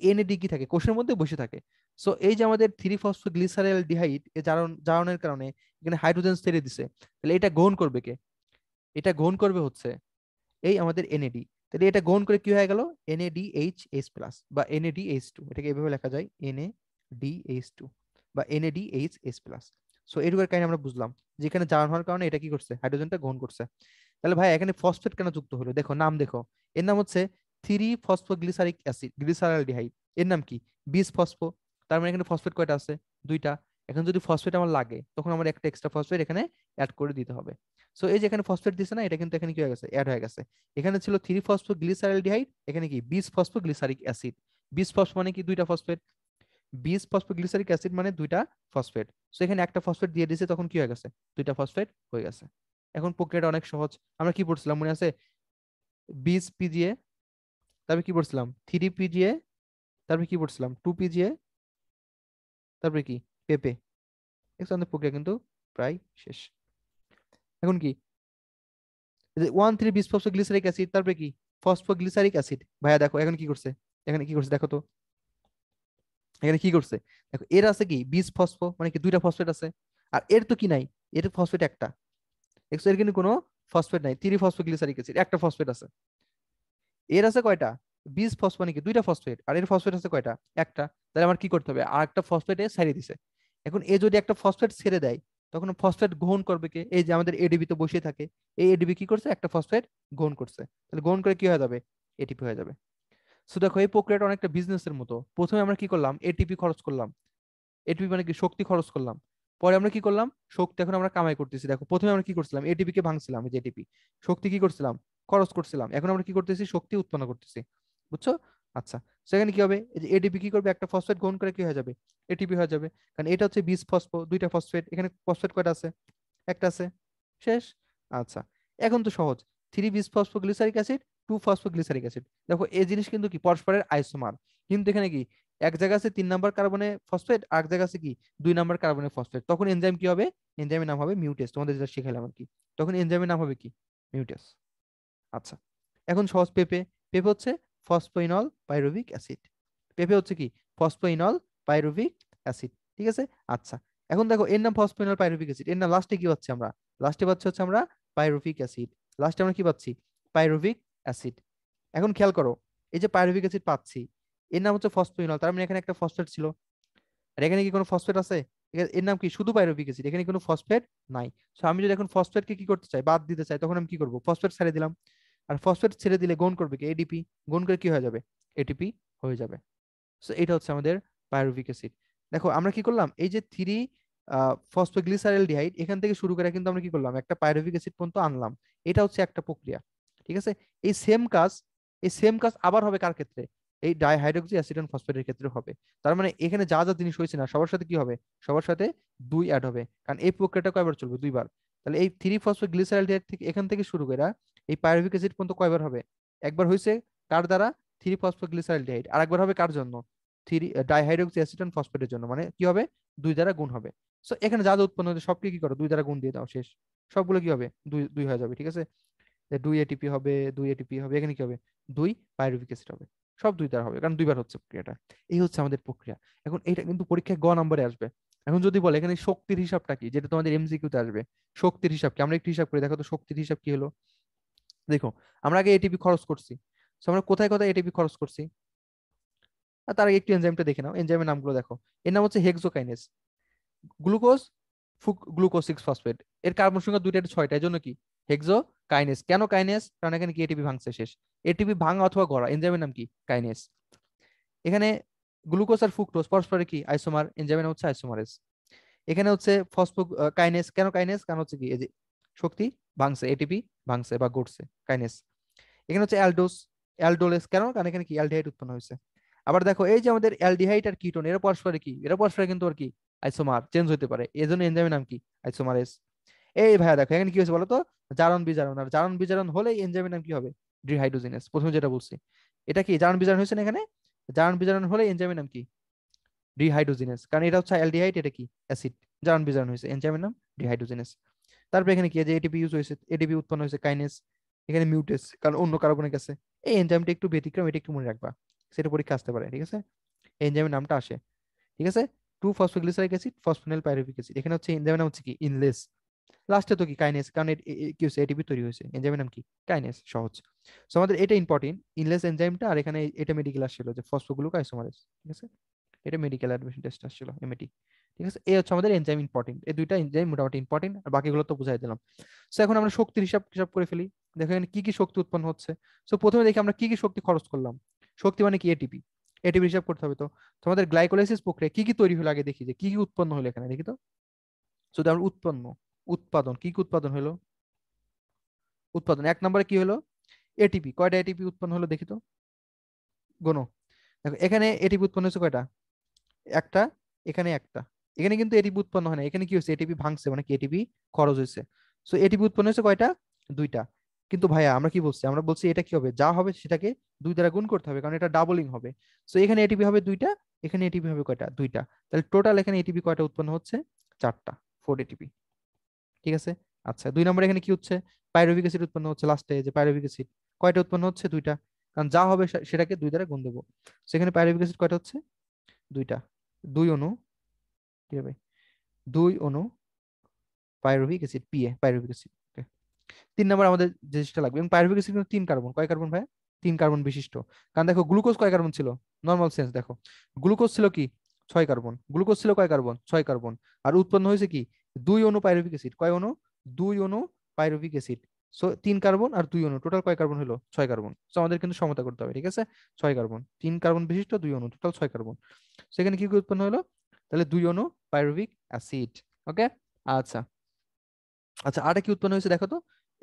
এনএডি কি থাকে কোষের মধ্যে বসে থাকে সো এই যে আমাদের থ্রি ফসফোগ্লিসারাইল ডিহাইড এ জারণ জারণের কারণে এখানে হাইড্রোজেন ছেড়ে দিছে তাহলে এটা গ্রহণ করবে কে এটা গ্রহণ করবে হচ্ছে এই আমাদের এনএডি তাহলে এটা গ্রহণ করে কি হয়ে গেল এনএডিএইচএস প্লাস বা এনএডিএইচ টু এটাকে এভাবে লেখা যায় এইচ টু বা এনএডিএইচএস প্লাস সো এটুকুর কারণে আমরা বুঝলাম যেখানে জারণ হওয়ার কারণে এটা কি করছে হাইড্রোজেনটা গ্রহণ করছে তাহলে ভাই এখানে ফসফেট কেন যুক্ত হলো দেখো নাম দেখো এর নাম হচ্ছে থ্রি ফসফোগ্লিসারিক অ্যাসিড গ্লিসারালডিহাইড এর নাম কি বিশ ফসফো তার মানে এখানে ফসফেট কয়টা আছে দুইটা এখন যদি ফসফেট আমার লাগে তখন আমার একটা এক্সট্রা ফসফেট এখানে অ্যাড করে দিতে হবে সো এই যে এখানে ফসফেট দিছে না এটা কিন্তু এখানে কি হয়ে গেছে অ্যাড হয়ে গেছে এখানে ছিল থ্রি ফসফোগ্লিসারেলডিহাইড এখানে কি বিশ ফসফোগ্লিসারিক অ্যাসিড বিশ ফসফ মানে কি দুইটা ফসফেট বিশ ফসফোগ্লিসারিক অ্যাসিড মানে দুইটা ফসফেট সো এখানে একটা ফসফেট দিয়ে দিছে তখন কি হয়ে গেছে দুইটা ফসফেট হয়ে গেছে এখন প্রক্রিয়াটা অনেক সহজ আমরা কি পড়ছিলাম মনে আছে বিশ পিজিএ তারপরে কি পড়ছিলাম থ্রি পিজিএ তারপরে কি পড়ছিলাম টু পিজিএ তারপরে কি পেপে এক্সান্তের প্রক্রিয়া কিন্তু প্রায় শেষ এখন কি ওয়ান থ্রি গ্লিসারিক অ্যাসিড তারপরে কি ফসফোগ্লিসারিক অ্যাসিড ভাইয়া দেখো এখন কি করছে এখানে কি করছে দেখো তো এখানে কি করছে দেখো এর আছে কি বিশ ফসফো মানে কি দুইটা ফসফেট আছে আর এর তো কি নাই এর ফসফেট একটা এর কিন্তু কোনো ফসফেট নাই তিরি ফসফোগ্লিসারিক অ্যাসিড একটা ফসফেট আছে এর আছে কয়টা বিশ ফসফো মানে কি দুইটা ফসফেট আর এর ফসফেট আছে কয়টা একটা তাহলে আমার কি করতে হবে আর একটা ফসফেটে ছাড়িয়ে দিছে এখন এ যদি একটা ফসফেট ছেড়ে দেয় তখন ফসফেট গ্রহণ করবে কে এই যে আমাদের এডিবি তো বসে থাকে এই এডিবি কি করছে একটা ফসফেট গ্রহণ করছে তাহলে গ্রহণ করে কি হয়ে যাবে এটিপি হয়ে যাবে সো দেখো এই প্রক্রিয়াটা অনেকটা বিজনেসের মতো প্রথমে আমরা কি করলাম এটিপি খরচ করলাম এটিপি মানে কি শক্তি খরচ করলাম পরে আমরা কি করলাম শক্তি এখন আমরা কামাই করতেছি দেখো প্রথমে আমরা কি করছিলাম এটিপি কে ভাঙছিলাম এই যে এটিপি শক্তি কি করছিলাম খরচ করছিলাম এখন আমরা কি করতেছি শক্তি উৎপন্ন করতেছি বুঝছো আচ্ছা সেখানে কি হবে এডিপি কি করবে একটা ফসফেট গ্রহণ করে কি হয়ে যাবে এটিপি হয়ে যাবে কারণ এটা হচ্ছে বিশ ফসফ দুইটা ফসফেট এখানে ফসফেট কয়টা আছে একটা আছে শেষ আচ্ছা এখন তো সহজ three bis glyceric acid two glyceric acid দেখো এই জিনিস কিন্তু কি পরস্পরের আইসোমার কিন্তু এখানে কি এক জায়গা আছে তিন নাম্বার কার্বনে ফসফেট আর এক জায়গা আছে কি দুই নাম্বার কার্বনে ফসফেট তখন এনজাইম কি হবে এনজাইমের নাম হবে মিউটেস তোমাদের যেটা শিখাইলাম আর কি তখন এনজাইমের নাম হবে কি মিউটেস আচ্ছা এখন সহজ পেপে পেপে হচ্ছে ফসফোইনল পাইরুভিক অ্যাসিড পেঁপে হচ্ছে কি ফসফোইনল পাইরুভিক অ্যাসিড ঠিক আছে আচ্ছা এখন দেখো এর নাম ফসফোইনল পাইরুভিক অ্যাসিড এর নাম লাস্টে কি পাচ্ছি আমরা লাস্টে পাচ্ছি হচ্ছে আমরা পাইরুভিক অ্যাসিড লাস্টে আমরা কি পাচ্ছি পাইরুভিক অ্যাসিড এখন খেয়াল করো এই যে পাইরুভিক অ্যাসিড পাচ্ছি এর নাম হচ্ছে ফসফোইনল তার মানে এখানে একটা ফসফেট ছিল আর এখানে কি কোনো ফসফেট আছে এর নাম কি শুধু পাইরুভিক অ্যাসিড এখানে কোনো ফসফেট নাই সো আমি যদি এখন ফসফেটকে কি করতে চাই বাদ দিতে চাই তখন আমি কি করব ফসফেট ছেড়ে দিলাম আর ফসফেট ছেড়ে দিলে গন করবে কি এডিপি গন করে কি হয়ে যাবে এটিপি হয়ে যাবে সো এটা হচ্ছে আমাদের পাইরুভিক অ্যাসিড দেখো আমরা কি করলাম এই যে থ্রি ফসফোগ্লিসারেলডিহাইড এখান থেকে শুরু করে কিন্তু আমরা কি করলাম একটা পাইরুভিক অ্যাসিড পর্যন্ত আনলাম এটা হচ্ছে একটা প্রক্রিয়া ঠিক আছে এই সেম কাজ এই সেম কাজ আবার হবে কার ক্ষেত্রে এই ডাইহাইড্রোক্সি অ্যাসিড অ্যাসিটন ফসফেটের ক্ষেত্রে হবে তার মানে এখানে যা যা জিনিস হয়েছে না সবার সাথে কি হবে সবার সাথে দুই অ্যাড হবে কারণ এই প্রক্রিয়াটা কয়বার চলবে দুইবার তাহলে এই থ্রি ফসফোগ্লিসারাইড থেকে এখান থেকে শুরু করে এই পাইরুভিক অ্যাসিড পর্যন্ত কয়বার হবে একবার হয়েছে কার দ্বারা থ্রি ফসফোগ্লিসারাইলডিহাইড আর একবার হবে কার জন্য থ্রি ডাইহাইড্রোক্সি অ্যান্ড ফসফেটের জন্য মানে কি হবে দুই দ্বারা গুণ হবে সো এখানে যা যা উৎপন্ন হচ্ছে সবকে কি করো দুই দ্বারা গুণ দিয়ে দাও শেষ সবগুলো কি হবে দুই দুই হয়ে যাবে ঠিক আছে দুই এটিপি হবে দুই এটিপি হবে এখানে কি হবে দুই পাইরুভিক অ্যাসিড হবে সব দুই দ্বারা হবে কারণ দুইবার হচ্ছে প্রক্রিয়াটা এই হচ্ছে আমাদের প্রক্রিয়া এখন এটা কিন্তু পরীক্ষায় গ নম্বরে আসবে এখন যদি বলে এখানে শক্তির হিসাবটা কি যেটা তোমাদের এমসিকিউতে আসবে শক্তির হিসাব কি আমরা একটু হিসাব করি দেখো তো শক্তির হিসাব কি হলো দেখো আমরা আগে এটিপি খরচ করছি সো আমরা কোথায় কোথায় এটিপি খরচ করছি আর তার আগে একটু এনজাইমটা দেখে নাও এনজাইমের নামগুলো দেখো এর নাম হচ্ছে হেক্সোকাইনেস গ্লুকোজ ফুক গ্লুকোজ সিক্স ফসফেট এর কার্বন সংখ্যা দুইটা ছয়টা এই জন্য কি হেক্সো কাইনেস কেন কাইনেস কারণ এখানে কি এটিপি ভাঙছে শেষ এটিপি ভাঙা অথবা গড়া এনজাইমের নাম কি কাইনেস এখানে গ্লুকোজ আর ফুকটোজ পরস্পরের কি আইসোমার এনজাইমের নাম হচ্ছে আইসোমারেস এখানে হচ্ছে ফসফো কাইনেস কেন কাইনেস কারণ হচ্ছে কি এই যে শক্তি ভাঙছে এটিপি ভাঙছে বা গড়ছে কাইনেস এখানে হচ্ছে অ্যালডোস অ্যালডোলেস কেন কারণ এখানে কি অ্যালডিহাইড উৎপন্ন হয়েছে আবার দেখো এই যে আমাদের অ্যালডিহাইড আর কিটোন এরা পরস্পরে কি এরা পরস্পরে কিন্তু আর কি আইসোমার চেঞ্জ হতে পারে এই জন্য এনজাইমের নাম কি আইসোমারেস এই ভাইয়া দেখো এখানে কি হয়েছে বলতো জারণ বিজারণ আর জারণ বিজারণ হলে এনজাইমের নাম কি হবে ডিহাইড্রোজেনেস প্রথমে যেটা বলছি এটা কি জারণ বিজারণ হয়েছে না এখানে জারণ বিজারণ হলে এনজাইমের নাম কি ডিহাইড্রোজেনেস কারণ এটা হচ্ছে অ্যালডিহাইড এটা কি অ্যাসিড জারণ বিজারণ হয়েছে এনজাইমের নাম ডিহাইড্রোজেনেস তারপর এখানে কি যে এটিপি ইউজ হয়েছে এটিপি উৎপন্ন হয়েছে কাইনেস এখানে মিউটেস কারণ অন্য কারো কোনো গেছে এই এনজাইমটা একটু ব্যতিক্রম এটা একটু মনে রাখবা সেটা পরীক্ষা আসতে পারে ঠিক আছে এনজাইমের নামটা আসে ঠিক আছে two phosphoglyceric acid phosphoenol pyruvic acid এখানে হচ্ছে এনজাইমের নাম হচ্ছে কি ইনলেস লাস্টে তো কি কাইনেস কারণ কি হচ্ছে এটিপি তৈরি হয়েছে এনজাইমের নাম কি কাইনেস সহজ সো আমাদের এটা ইম্পর্টেন্ট ইনলেস এনজাইমটা আর এখানে এটা মেডিকেল আসছিল যে ফসফোগ্লুকাইসোমারেজ ঠিক আছে এটা মেডিকেল অ্যাডমিশন টেস্ট আসছিল এমএটি ঠিক আছে এই হচ্ছে আমাদের এনজাইম ইম্পর্টেন্ট এই দুইটা এনজাইম মোটামুটি ইম্পর্টেন্ট আর বাকিগুলো তো বুঝাই দিলাম সো এখন আমরা শক্তির হিসাব হিসাব করে ফেলি দেখো এখানে কি কি শক্তি উৎপন্ন হচ্ছে সো প্রথমে দেখি আমরা কি কি শক্তি খরচ করলাম শক্তি মানে কি এটিপি এটিপি হিসাব করতে হবে তো তোমাদের গ্লাইকোলাইসিস প্রক্রিয়া কি কি তৈরি হলো আগে দেখি যে কি কি উৎপন্ন হলো এখানে দেখি তো সো আমরা উৎপন্ন উৎপাদন কি কি উৎপাদন হলো উৎপাদন এক নম্বরে কি হলো এটিপি কয়টা এটিপি উৎপন্ন হলো দেখি তো গোনো দেখো এখানে এটিপি উৎপন্ন হয়েছে কয়টা একটা এখানে একটা এখানে কিন্তু এটিপি উৎপন্ন হয় না এখানে কি হয়েছে এটিপি ভাঙছে মানে এটিপি খরচ হয়েছে সো এটিপি উৎপন্ন হয়েছে কয়টা দুইটা কিন্তু ভাইয়া আমরা কি বলছি আমরা বলছি এটা কি হবে যা হবে সেটাকে দুই দ্বারা গুণ করতে হবে কারণ এটা ডাবলিং হবে সো এখানে এটিপি হবে দুইটা এখানে এটিপি হবে কয়টা দুইটা তাহলে টোটাল এখানে এটিপি কয়টা উৎপন্ন হচ্ছে চারটা ফোর এটিপি ঠিক আছে আচ্ছা দুই নম্বর এখানে কি হচ্ছে পাইরোভিক অ্যাসিড উৎপন্ন হচ্ছে লাস্টে যে পাইরোভিক অ্যাসিড কয়টা উৎপন্ন হচ্ছে দুইটা কারণ যা হবে সেটাকে দুই দ্বারা গুণ দেবো সেখানে পাইরোভিক অ্যাসিড কয়টা হচ্ছে দুইটা দুই অনু কি হবে দুই অনু pyruvic acid PA pyruvic acid okay তিন নম্বর আমাদের যে জিনিসটা লাগবে এবং পাইরুভিক অ্যাসিড কিন্তু তিন কার্বন কয় কার্বন ভাই তিন কার্বন বিশিষ্ট কারণ দেখো গ্লুকোজ কয় কার্বন ছিল নর্মাল সেন্স দেখো গ্লুকোজ ছিল কি ছয় কার্বন গ্লুকোজ ছিল কয় কার্বন ছয় কার্বন আর উৎপন্ন হয়েছে কি দুই অনু পাইরোভিক অ্যাসিড কয় অনু দুই অনু পাইরোভিক অ্যাসিড সো তিন কার্বন আর দুই অনু টোটাল কয় কার্বন হলো ছয় কার্বন সো আমাদের কিন্তু সমতা করতে হবে ঠিক আছে ছয় কার্বন তিন কার্বন বিশিষ্ট দুই অনু টোটাল ছয় কার্বন সেখানে কি উৎপন্ন হলো তাহলে দুই অনু পাইরুভিক অ্যাসিড ওকে আচ্ছা আচ্ছা আর কি উৎপন্ন হয়েছে দেখো তো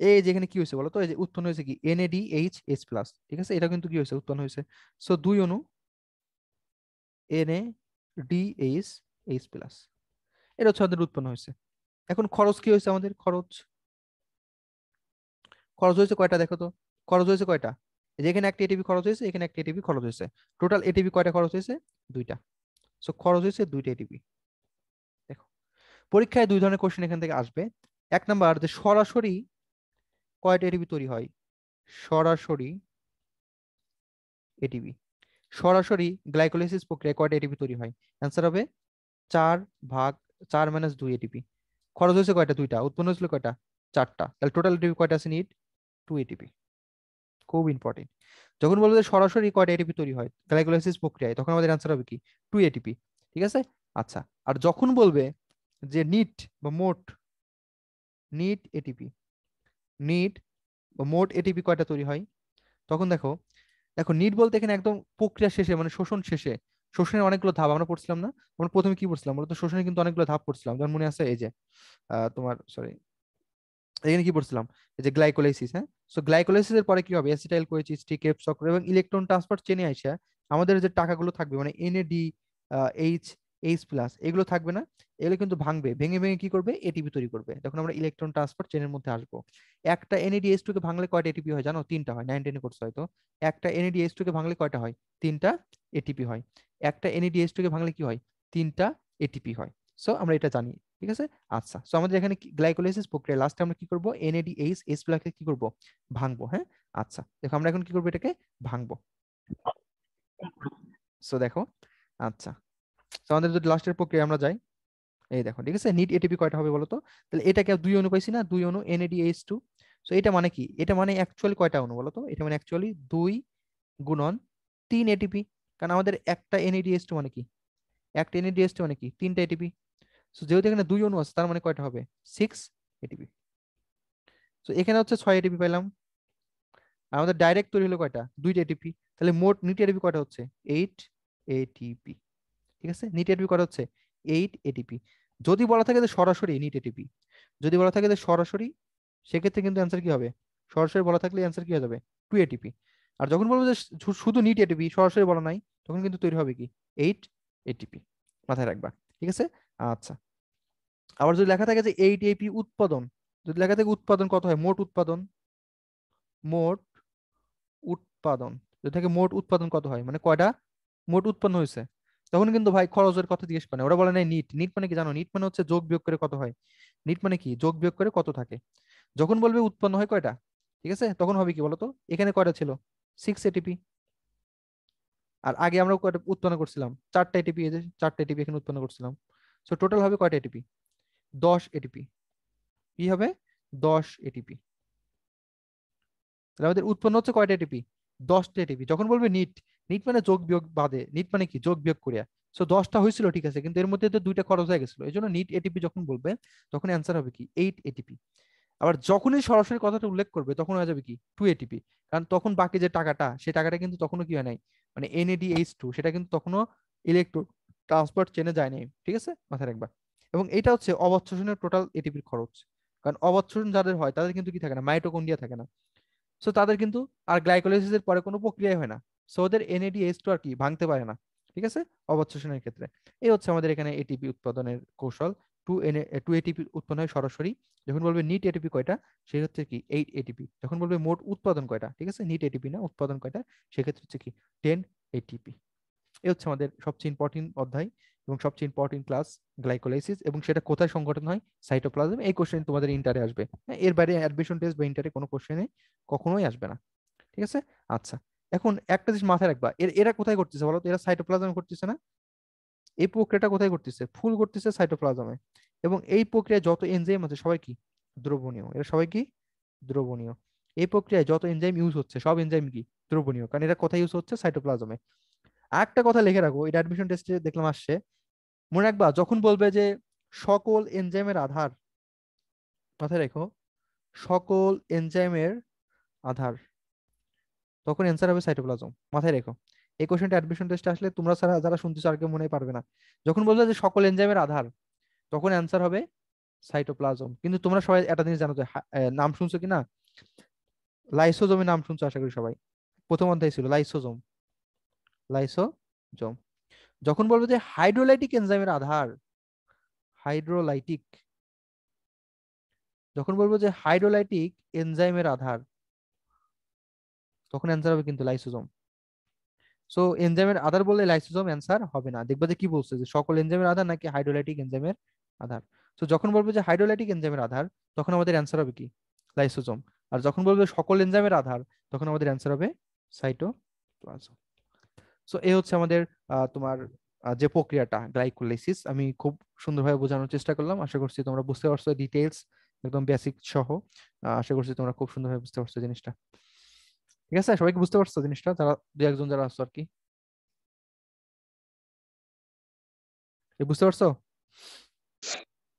এই যে এখানে কি হয়েছে বলো তো এই যে উৎপন্ন হয়েছে কি NADH+ এইচ প্লাস ঠিক আছে এটা কিন্তু কি হয়েছে উৎপন্ন হয়েছে সো দুই অনু NADH+ এইচ প্লাস এটা হচ্ছে আমাদের উৎপন্ন হয়েছে এখন খরচ কি হয়েছে আমাদের খরচ খরচ হয়েছে কয়টা দেখো তো খরচ হয়েছে কয়টা এখানে একটা এটিপি খরচ হয়েছে এখানে একটা এটিপি খরচ হয়েছে টোটাল এটিপি কয়টা খরচ হয়েছে দুইটা সো খরচ হয়েছে দুইটাই ডিবি দেখো পরীক্ষায় দুই ধরনের কোশ্চেন এখান থেকে আসবে এক নাম্বার যে সরাসরি কয়টা এডিবি তৈরি হয় সরাসরি এডিবি সরাসরি গ্লাইকোলাইসিস প্রক্রিয়া কয়টা এডিবি তৈরি হয় অ্যান্সার হবে চার ভাগ চার মাইনাস দুই এটিপি খরচ হয়েছে কয়টা দুইটা উৎপন্ন হয়েছিল কয়টা চারটা তাহলে টোটাল এডিবি কয়টা আছে নিট টু এডিবি খুব ইম্পর্টেন্ট যখন বলবো যে সরাসরি কয়টা এটিপি তৈরি হয় গ্লাইকোলাইসিস প্রক্রিয়ায় তখন আমাদের অ্যান্সার হবে কি টু এটিপি ঠিক আছে আচ্ছা আর যখন বলবে যে নিট বা মোট নিট এটিপি নিট বা মোট এটিপি কয়টা তৈরি হয় তখন দেখো দেখো নিট বলতে এখানে একদম প্রক্রিয়া শেষে মানে শোষণ শেষে শোষণের অনেকগুলো ধাপ আমরা পড়ছিলাম না আমরা প্রথমে কি পড়ছিলাম বলতো শোষণে কিন্তু অনেকগুলো ধাপ পড়ছিলাম যেমন মনে আছে এই যে তোমার সরি এখানে কি পড়ছিলাম এই যে গ্লাইকোলাইসিস হ্যাঁ সো এর পরে কি হবে অ্যাসিটাইল কোয়ে কেপ চক্র এবং ইলেকট্রন ট্রান্সফার চেনে আসে আমাদের যে টাকাগুলো থাকবে মানে এনএডি এইচ এইচ প্লাস এগুলো থাকবে না এগুলো কিন্তু ভাঙবে ভেঙে ভেঙে কি করবে এটিপি তৈরি করবে যখন আমরা ইলেকট্রন ট্রান্সফার চেনের মধ্যে আসবো একটা এনএডিএস টুকে ভাঙলে কয়টা এটিপি হয় জানো তিনটা হয় নাইন টেনে করছে হয়তো একটা এনএডিএস টুকে ভাঙলে কয়টা হয় তিনটা এটিপি হয় একটা এনএডিএস টুকে ভাঙলে কি হয় তিনটা এটিপি হয় সো আমরা এটা জানি ঠিক আছে আচ্ছা সো আমাদের এখানে গ্লাইকোলাইসিস প্রক্রিয়া লাস্টে আমরা কি করব এনএডিএইচ এইচ প্লাকে কি করব ভাঙবো হ্যাঁ আচ্ছা দেখো আমরা এখন কি করব এটাকে ভাঙবো সো দেখো আচ্ছা সো আমাদের যদি লাস্টের প্রক্রিয়া আমরা যাই এই দেখো ঠিক আছে নিট এটিপি কয়টা হবে বলো তো তাহলে এটাকে দুই অনু পাইছি না দুই অনু এনএডিএইচ টু সো এটা মানে কি এটা মানে অ্যাকচুয়ালি কয়টা অনু বলো তো এটা মানে অ্যাকচুয়ালি দুই গুণন তিন এটিপি কারণ আমাদের একটা এনএডিএস টু মানে কি একটা এনএডিএস টু মানে কি তিনটা এটিপি সো যেহেতু এখানে দুই অনু আছে তার মানে কয়টা হবে সিক্স এটিপি সো এখানে হচ্ছে ছয় এটিপি পেলাম আমাদের ডাইরেক্ট তৈরি হলো কয়টা দুইটা এটিপি তাহলে মোট নিট এটিপি কয়টা হচ্ছে এইট এটিপি ঠিক আছে নিট এটিপি কয়টা হচ্ছে এইট এটিপি যদি বলা থাকে যে সরাসরি নিট এটিপি যদি বলা থাকে যে সরাসরি সেক্ষেত্রে কিন্তু অ্যান্সার কি হবে সরাসরি বলা থাকলে অ্যান্সার কি হয়ে যাবে টু এটিপি আর যখন বলবো যে শুধু নিট এটিপি সরাসরি বলা নাই তখন কিন্তু তৈরি হবে কি এইট এটিপি মাথায় রাখবা ঠিক আছে আচ্ছা আবার যদি লেখা থাকে যে এইট এপি উৎপাদন যদি লেখা থাকে উৎপাদন কত হয় মোট উৎপাদন মোট উৎপাদন যদি থাকে মোট উৎপাদন কত হয় মানে কয়টা মোট উৎপন্ন হয়েছে তখন কিন্তু ভাই খরচের কথা জিজ্ঞেস করে ওরা বলে নাই নিট নিট মানে কি জানো নিট মানে হচ্ছে যোগ বিয়োগ করে কত হয় নিট মানে কি যোগ বিয়োগ করে কত থাকে যখন বলবে উৎপন্ন হয় কয়টা ঠিক আছে তখন হবে কি বলতো এখানে কয়টা ছিল সিক্স এটিপি আর আগে আমরা উৎপন্ন করছিলাম চারটা এটিপি চারটা এটিপি এখানে উৎপন্ন করছিলাম সো টোটাল হবে কয়টা এটিপি দশ এটিপি কি হবে দশ এটিপি তাহলে আমাদের উৎপন্ন হচ্ছে কয়টা এটিপি দশটা এটিপি যখন বলবে নিট নিট মানে যোগ বিয়োগ বাদে নিট মানে কি যোগ বিয়োগ করিয়া সো দশটা হয়েছিল ঠিক আছে কিন্তু এর মধ্যে তো দুইটা খরচ হয়ে গেছিল এই জন্য নিট এটিপি যখন বলবে তখন অ্যান্সার হবে কি এইট এটিপি আবার যখনই সরাসরি কথাটা উল্লেখ করবে তখন হয়ে যাবে কি টু এটিপি কারণ তখন বাকি যে টাকাটা সেই টাকাটা কিন্তু তখনও কি হয় নাই মানে এনএডি এইচ টু সেটা কিন্তু তখনও ইলেকট্রো ট্রান্সপোর্ট চেনে যায়নি ঠিক আছে মাথায় রাখবা এবং এটা হচ্ছে অবচ্ছনের টোটাল এটিপির খরচ কারণ অবচ্ছন যাদের হয় তাদের কিন্তু কি থাকে না মাইটোকন্ডিয়া থাকে না সো তাদের কিন্তু আর গ্লাইকোলাইসিসের পরে কোনো প্রক্রিয়াই হয় না সো ওদের এনএডি টু আর কি ভাঙতে পারে না ঠিক আছে অবচ্ছনের ক্ষেত্রে এই হচ্ছে আমাদের এখানে এটিপি উৎপাদনের কৌশল টু এন টু এটিপি উৎপন্ন হয় সরাসরি যখন বলবে নিট এটিপি কয়টা সেই হচ্ছে কি এইট এটিপি যখন বলবে মোট উৎপাদন কয়টা ঠিক আছে নিট এটিপি না উৎপাদন কয়টা সেক্ষেত্রে হচ্ছে কি টেন এটিপি এ হচ্ছে আমাদের সবচেয়ে ইম্পর্টেন্ট অধ্যায় এবং সবচেয়ে ইম্পর্টেন্ট ক্লাস গ্লাইকোলাইসিস এবং সেটা কোথায় সংগঠন হয় সাইটোপ্লাজম এই কোশ্চেন তোমাদের ইন্টারে আসবে হ্যাঁ, এর বাইরে অ্যাডমিশন টেস্ট বা ইন্টারে কোনো কোশ্চেনে কখনোই আসবে না ঠিক আছে আচ্ছা এখন একটা জিনিস মাথায় রাখবা এরা কোথায় করতেছে বলো তো এরা সাইটোপ্লাজম করতেছে না এই প্রক্রিয়াটা কোথায় করতেছে ফুল করতেছে সাইটোপ্লাজমে এবং এই প্রক্রিয়ায় যত এনজাইম আছে সবাই কি দ্রবণীয় এরা সবাই কি দ্রবণীয় এই প্রক্রিয়ায় যত এনজাইম ইউজ হচ্ছে সব এনজাইম কি দ্রবণীয় কারণ এরা কোথায় ইউজ হচ্ছে সাইটোপ্লাজমে একটা কথা লিখে রাখো এটা অ্যাডমিশন টেস্টে দেখলাম আসছে মনে রাখবা যখন বলবে যে সকল এনজাইমের আধার মাথায় রেখো সকল এনজাইমের আধার তখন অ্যান্সার হবে সাইটোপ্লাজম মাথায় রেখো এই কোশ্চেনটা অ্যাডমিশন টেস্টে আসলে তোমরা ছাড়া যারা শুনতেছো আর কেউ মনে পারবে না যখন বলবে যে সকল এনজাইমের আধার তখন অ্যান্সার হবে সাইটোপ্লাজম কিন্তু তোমরা সবাই একটা জিনিস জানো যে নাম শুনছো কি না লাইসোজমের নাম শুনছো আশা করি সবাই প্রথম অধ্যায় ছিল লাইসোজম লাইসোজম যখন বলবো যে হাইড্রোলাইটিক এনজাইমের আধার হাইড্রোলাইটিক যখন বলবো যে হাইড্রোলাইটিক এনজাইমের আধার তখন অ্যান্সার হবে কিন্তু লাইসোজম সো এনজাইমের আধার বললে লাইসোজম অ্যান্সার হবে না দেখবা যে কি বলছে যে সকল এনজাইমের আধার নাকি হাইড্রোলাইটিক এনজাইমের আধার সো যখন বলবো যে হাইড্রোলাইটিক এনজাইমের আধার তখন আমাদের অ্যান্সার হবে কি লাইসোজম আর যখন বলবে সকল এনজাইমের আধার তখন আমাদের অ্যান্সার হবে সাইটোপ্লাজম সো এ হচ্ছে আমাদের তোমার যে প্রক্রিয়াটা গ্লাইকোলাইসিস আমি খুব সুন্দরভাবে বোঝানোর চেষ্টা করলাম আশা করছি তোমরা বুঝতে পারছো ডিটেলস একদম বেসিক সহ আশা করছি তোমরা খুব সুন্দরভাবে বুঝতে পারছো জিনিসটা ঠিক আছে সবাইকে বুঝতে পারছো জিনিসটা যারা দু একজন যারা আসছো আর কি বুঝতে পারছো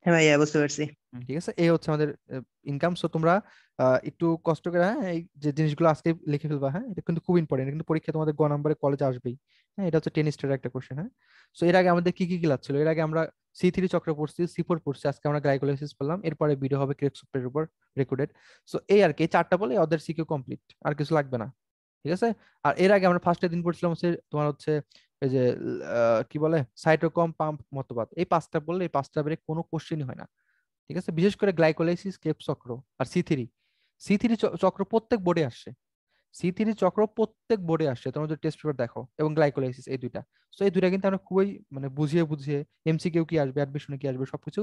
হ্যাঁ ভাইয়া বুঝতে পারছি ঠিক আছে এই হচ্ছে আমাদের ইনকাম সো তোমরা একটু কষ্ট করে হ্যাঁ এই যে জিনিসগুলো আজকে লিখে ফেলবা হ্যাঁ এটা কিন্তু খুব ইম্পর্টেন্ট কিন্তু পরীক্ষা তোমাদের গ নাম্বারে কলেজ আসবেই হ্যাঁ এটা হচ্ছে টেন একটা হ্যাঁ সো এর আগে আমাদের কি কি ক্লাস ছিল এর আগে আমরা সি থ্রি চক্র পড়ছি সি ফোর পড়ছি আজকে আমরা গ্লাইকোলাইসিস পেলাম এরপরে ভিডিও হবে ক্রেকসপের উপর রেকর্ডেড সো এই আর কি চারটা বলে সি কিউ কমপ্লিট আর কিছু লাগবে না ঠিক আছে আর এর আগে আমরা ফার্স্টের দিন পড়ছিলাম হচ্ছে তোমার হচ্ছে এই যে কি বলে সাইটোকম পাম্প মতবাদ এই পাঁচটা বললে এই পাঁচটা বেড়ে কোনো কোশ্চেনই হয় না ঠিক আছে বিশেষ করে গ্লাইকোলাইসিস কেপ চক্র আর সি থ্রি সি থ্রি চক্র প্রত্যেক বোর্ডে আসছে সি থ্রি চক্র প্রত্যেক বোর্ডে আসছে তোমরা যদি টেস্ট পেপার দেখো এবং গ্লাইকোলাইসিস এই দুইটা সো এই দুইটা কিন্তু আমরা খুবই মানে বুঝিয়ে বুঝিয়ে এমসি কেউ কি আসবে অ্যাডমিশনে কি আসবে সবকিছু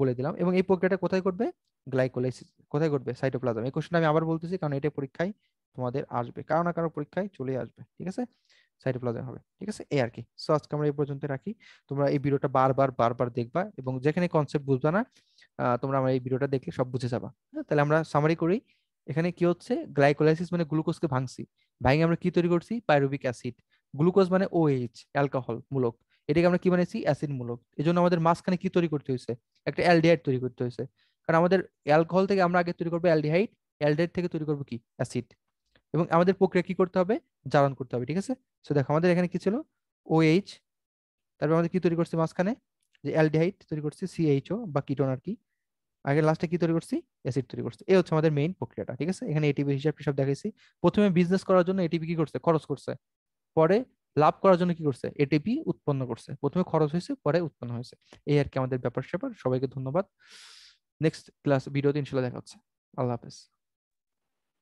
বলে দিলাম এবং এই প্রক্রিয়াটা কোথায় করবে গ্লাইকোলাইসিস কোথায় করবে সাইটোপ্লাজম এই কোশ্চেনটা আমি আবার বলতেছি কারণ এটা পরীক্ষায় তোমাদের আসবে কারো না কারো পরীক্ষায় চলে আসবে ঠিক আছে সাইড প্লাজা হবে ঠিক আছে এই আর কি সো আজকে আমরা এই পর্যন্ত রাখি তোমরা এই ভিডিওটা বারবার বারবার দেখবা এবং যেখানে কনসেপ্ট বুঝবে না তোমরা আমার এই ভিডিওটা দেখলে সব বুঝে যাবা হ্যাঁ, তাহলে আমরা সামারি করি এখানে কি হচ্ছে গ্লাইকোলাইসিস মানে গ্লুকোজকে ভাঙছি ভাঙে আমরা কি তৈরি করছি পাইরুবিক অ্যাসিড গ্লুকোজ মানে ওএইচ অ্যালকোহল মূলক এটাকে আমরা কি বানিয়েছি অ্যাসিড মূলক এই জন্য আমাদের মাঝখানে কি তৈরি করতে হয়েছে একটা অ্যালডিহাইড তৈরি করতে হয়েছে কারণ আমাদের অ্যালকোহল থেকে আমরা আগে তৈরি করবো অ্যালডিহাইড অ্যালডিহাইড থেকে তৈরি করবো কি অ্যাসিড এবং আমাদের প্রক্রিয়া কি করতে হবে জারণ করতে হবে ঠিক আছে সো দেখো আমাদের এখানে কি ছিল ও এইচ তারপর আমাদের কি তৈরি করছি মাঝখানে যে অ্যালডিহাইড তৈরি করছি সিএইচও বা কিটোন আর কি আগে লাস্টে কি তৈরি করছি অ্যাসিড তৈরি করছে এই হচ্ছে আমাদের মেইন প্রক্রিয়াটা ঠিক আছে এখানে এটিপি হিসাব হিসাব দেখাইছি প্রথমে বিজনেস করার জন্য এটিপি কি করছে খরচ করছে পরে লাভ করার জন্য কি করছে এটিপি উৎপন্ন করছে প্রথমে খরচ হয়েছে পরে উৎপন্ন হয়েছে এই আর কি আমাদের ব্যাপার স্যাপার সবাইকে ধন্যবাদ নেক্সট ক্লাস ভিডিওতে ইনশাল্লাহ দেখা হচ্ছে আল্লাহ হাফেজ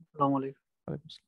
আসসালামু আলাইকুম Falemos.